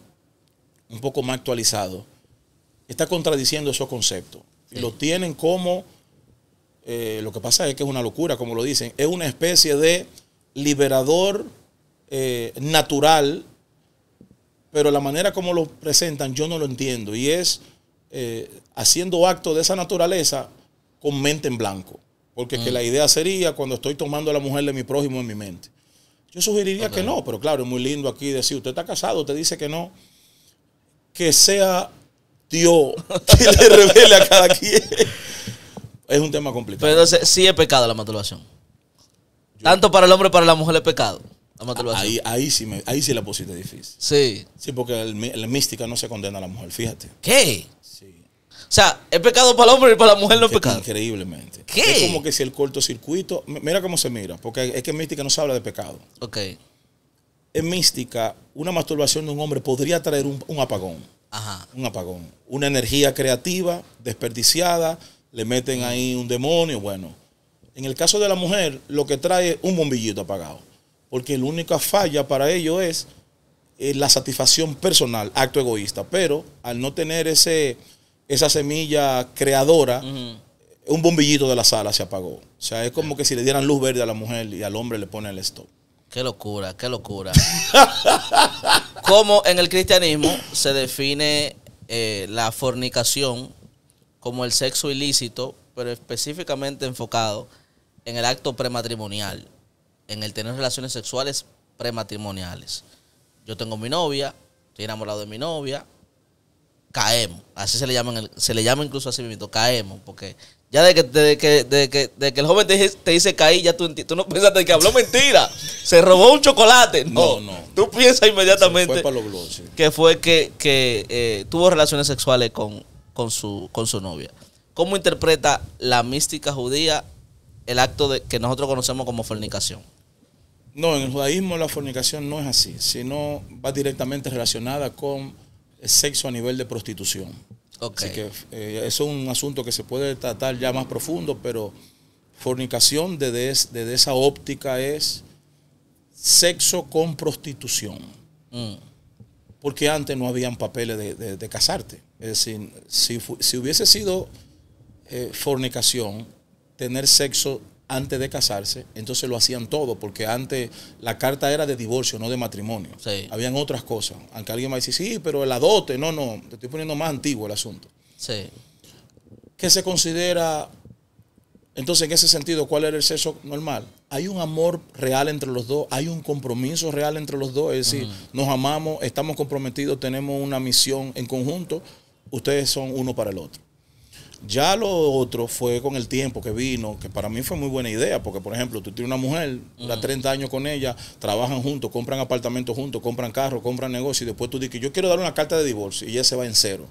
un poco más actualizado, está contradiciendo esos conceptos. Y lo tienen como, eh, lo que pasa es que es una locura, como lo dicen, es una especie de liberador eh, natural, pero la manera como lo presentan yo no lo entiendo. Y es eh, haciendo acto de esa naturaleza con mente en blanco. Porque mm. la idea sería cuando estoy tomando a la mujer de mi prójimo en mi mente. Yo sugeriría que no, pero claro, es muy lindo aquí decir, usted está casado, usted dice que no que sea Dios que le revele a cada quien. Es un tema complicado. Pero entonces, sí es pecado la masturbación. Tanto para el hombre como para la mujer es pecado. Ahí, sí ahí sí la pusiste difícil. Sí. Sí, porque la mística no se condena a la mujer, fíjate. ¿Qué? Sí. O sea, es pecado para el hombre y para la mujer no es pecado. Increíblemente. ¿Qué? Es como que si el cortocircuito. Mira cómo se mira, porque es que mística no se habla de pecado. Ok en mística, una masturbación de un hombre podría traer un, apagón. Un apagón. Una energía creativa desperdiciada, le meten ahí un demonio, bueno. En el caso de la mujer, lo que trae es un bombillito apagado. Porque la única falla para ello es eh, la satisfacción personal, acto egoísta. Pero al no tener ese, esa semilla creadora, un bombillito de la sala se apagó. O sea, es como que si le dieran luz verde a la mujer y al hombre le ponen el stop. Qué locura, qué locura. como en el cristianismo se define eh, la fornicación como el sexo ilícito, pero específicamente enfocado en el acto prematrimonial, en el tener relaciones sexuales prematrimoniales. Yo tengo mi novia, estoy enamorado de mi novia, caemos. Así se le llama, se le llama incluso así mismo, caemos, porque ya de que, de que, el joven te, dice caí, ya tú, tú no piensas que habló mentira, se robó un chocolate. No, no. Tú piensas inmediatamente que fue que, eh, tuvo relaciones sexuales con, su, con su novia. ¿Cómo interpreta la mística judía el acto de, que nosotros conocemos como fornicación? No, en el judaísmo la fornicación no es así, sino va directamente relacionada con sexo a nivel de prostitución. Así que eh, eso es un asunto que se puede tratar ya más profundo, pero fornicación desde, esa óptica es sexo con prostitución. Mm. Porque antes no habían papeles de, de, casarte. Es decir, si, hubiese sido eh, fornicación, tener sexo antes de casarse, entonces lo hacían todo, porque antes la carta era de divorcio, no de matrimonio. Habían otras cosas. Aunque alguien me dice, sí, pero el adote, no, no, te estoy poniendo más antiguo el asunto. Sí. ¿Qué se considera? Entonces, en ese sentido, ¿cuál era el sexo normal? Hay un amor real entre los dos, hay un compromiso real entre los dos, es decir, nos amamos, estamos comprometidos, tenemos una misión en conjunto, ustedes son uno para el otro. Ya lo otro fue con el tiempo que vino, que para mí fue muy buena idea, porque por ejemplo, tú tienes una mujer, la 30 años con ella, trabajan juntos, compran apartamentos juntos, compran carros, compran negocios, y después tú dices, que yo quiero dar una carta de divorcio, y ella se va en cero.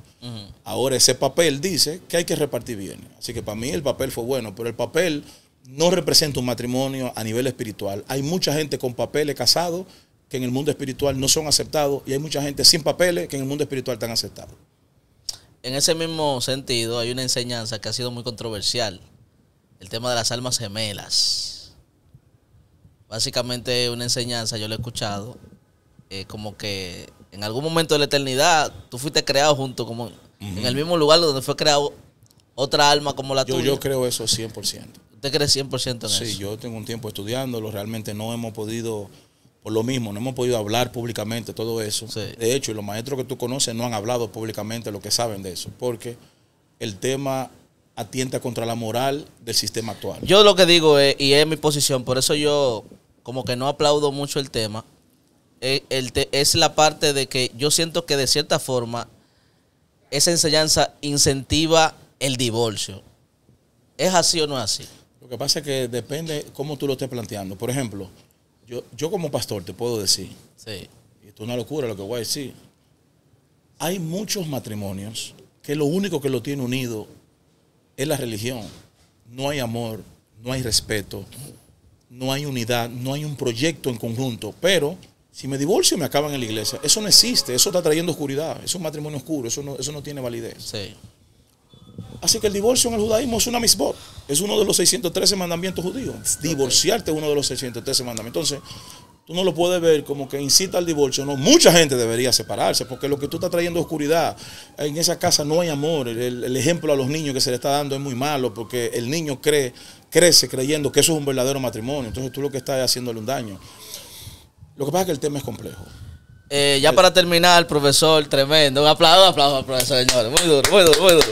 Ahora ese papel dice que hay que repartir bien. Así que para mí el papel fue bueno, pero el papel no representa un matrimonio a nivel espiritual. Hay mucha gente con papeles casados que en el mundo espiritual no son aceptados, y hay mucha gente sin papeles que en el mundo espiritual están aceptados. En ese mismo sentido, hay una enseñanza que ha sido muy controversial, el tema de las almas gemelas. Básicamente una enseñanza, yo lo he escuchado, eh, como que en algún momento de la eternidad tú fuiste creado junto, como en el mismo lugar donde fue creado otra alma como la tuya. Yo creo eso 100%. ¿Usted cree 100% en eso? Sí, yo tengo un tiempo estudiándolo, realmente no hemos podido por lo mismo, no hemos podido hablar públicamente todo eso. De hecho, los maestros que tú conoces no han hablado públicamente lo que saben de eso, porque el tema atienta contra la moral del sistema actual. Yo lo que digo es, y es mi posición, por eso yo como que no aplaudo mucho el tema, eh, es la parte de que yo siento que de cierta forma esa enseñanza incentiva el divorcio. ¿Es así o no es así? Lo que pasa es que depende cómo tú lo estés planteando. Por ejemplo, yo, como pastor te puedo decir, sí. esto es una locura lo que voy a decir, hay muchos matrimonios que lo único que lo tiene unido es la religión. No hay amor, no hay respeto, no hay unidad, no hay un proyecto en conjunto, pero si me divorcio me acaban en la iglesia. Eso no existe, eso está trayendo oscuridad, es un matrimonio oscuro, eso no, eso no tiene validez. Sí. Así que el divorcio en el judaísmo es una misbot. Es uno de los 613 mandamientos judíos. Divorciarte es uno de los 613 mandamientos. Entonces, tú no lo puedes ver como que incita al divorcio. No, mucha gente debería separarse porque lo que tú estás trayendo oscuridad. En esa casa no hay amor. El, ejemplo a los niños que se le está dando es muy malo porque el niño cree, crece creyendo que eso es un verdadero matrimonio. Entonces, tú lo que estás haciéndole un daño. Lo que pasa es que el tema es complejo. Eh, ya para terminar, profesor, tremendo. Un aplauso, aplauso profesor, señores. Muy duro, muy duro, muy duro.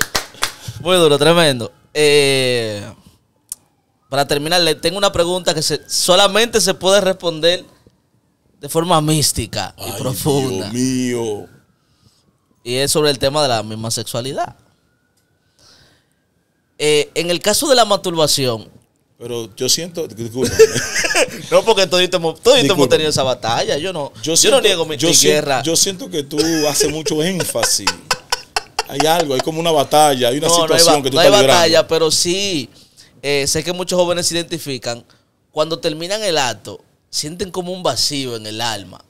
Muy duro, tremendo. Eh, para terminar, le tengo una pregunta que solamente se puede responder de forma mística y Ay, profunda. Dios mío. Y es sobre el tema de la misma sexualidad. Eh, en el caso de la masturbación. Pero yo siento. no, porque todos hemos tenido esa batalla. Yo no, yo, no niego mi, guerra. Yo siento que tú haces mucho énfasis hay algo, hay como una batalla, hay una situación que tú no hay batalla, pero sí, eh, sé que muchos jóvenes se identifican. Cuando terminan el acto, sienten como un vacío en el alma.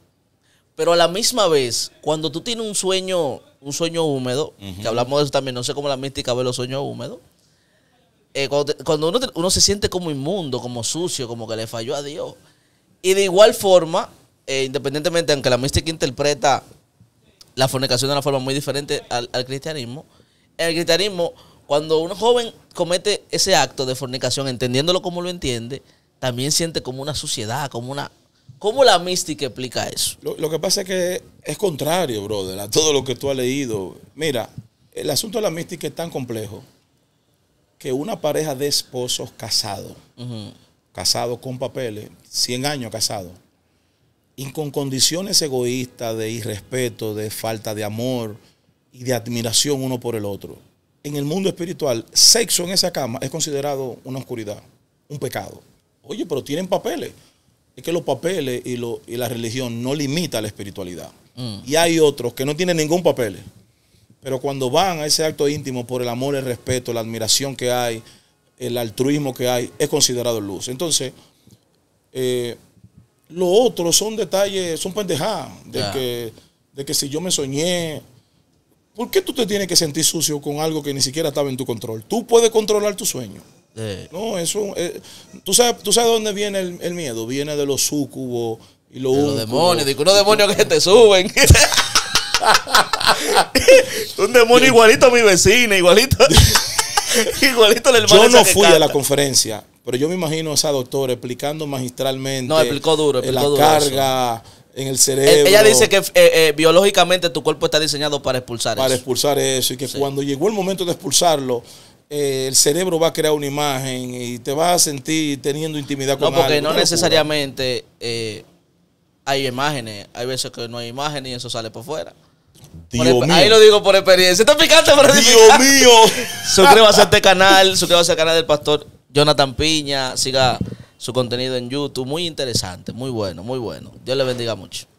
Pero a la misma vez, cuando tú tienes un sueño, un sueño húmedo, que hablamos de eso también, no sé cómo la mística ve los sueños húmedos, eh, cuando, uno, se siente como inmundo, como sucio, como que le falló a Dios. Y de igual forma, eh, independientemente, aunque la mística interpreta la fornicación de una forma muy diferente al, cristianismo. En el cristianismo, cuando un joven comete ese acto de fornicación, entendiéndolo como lo entiende, también siente como una suciedad, como una... ¿Cómo la mística explica eso? Lo, que pasa es que es contrario, brother, a todo lo que tú has leído. Mira, el asunto de la mística es tan complejo que una pareja de esposos casados, casados con papeles, 100 años casados, y con condiciones egoístas de irrespeto, de falta de amor y de admiración uno por el otro. En el mundo espiritual, sexo en esa cama es considerado una oscuridad, un pecado. Oye, pero tienen papeles. Es que los papeles y, la religión no limita la espiritualidad. Mm. Y hay otros que no tienen ningún papel. Pero cuando van a ese acto íntimo por el amor, el respeto, la admiración que hay, el altruismo que hay, es considerado luz. Entonces, eh, lo otro son detalles, son pendejadas. De, que, si yo me soñé. ¿Por qué tú te tienes que sentir sucio con algo que ni siquiera estaba en tu control? Tú puedes controlar tu sueño. No, eso. Eh, ¿tú, sabes, ¿Tú dónde viene el, miedo? Viene de los súcubos y de los demonios. Digo, unos demonios que te suben. un demonio igualito a mi vecina, igualito. igualito al hermano. Yo no fui a la conferencia pero yo me imagino a esa doctora explicando magistralmente. No, explicó duro, explicó La carga en el cerebro. Ella dice que eh, eh, biológicamente tu cuerpo está diseñado para expulsar para eso. expulsar eso. Y que cuando llegó el momento de expulsarlo, eh, el cerebro va a crear una imagen y te vas a sentir teniendo intimidad con No, porque no necesariamente hay imágenes. Hay veces que no hay imágenes y eso sale por fuera. Dios Ahí lo digo por experiencia. Está picante, pero Dios mío. Suscríbase a este canal, suscríbase al canal del pastor Jonathan Piña, siga su contenido en YouTube. Muy interesante, muy bueno, muy bueno. Dios le bendiga mucho.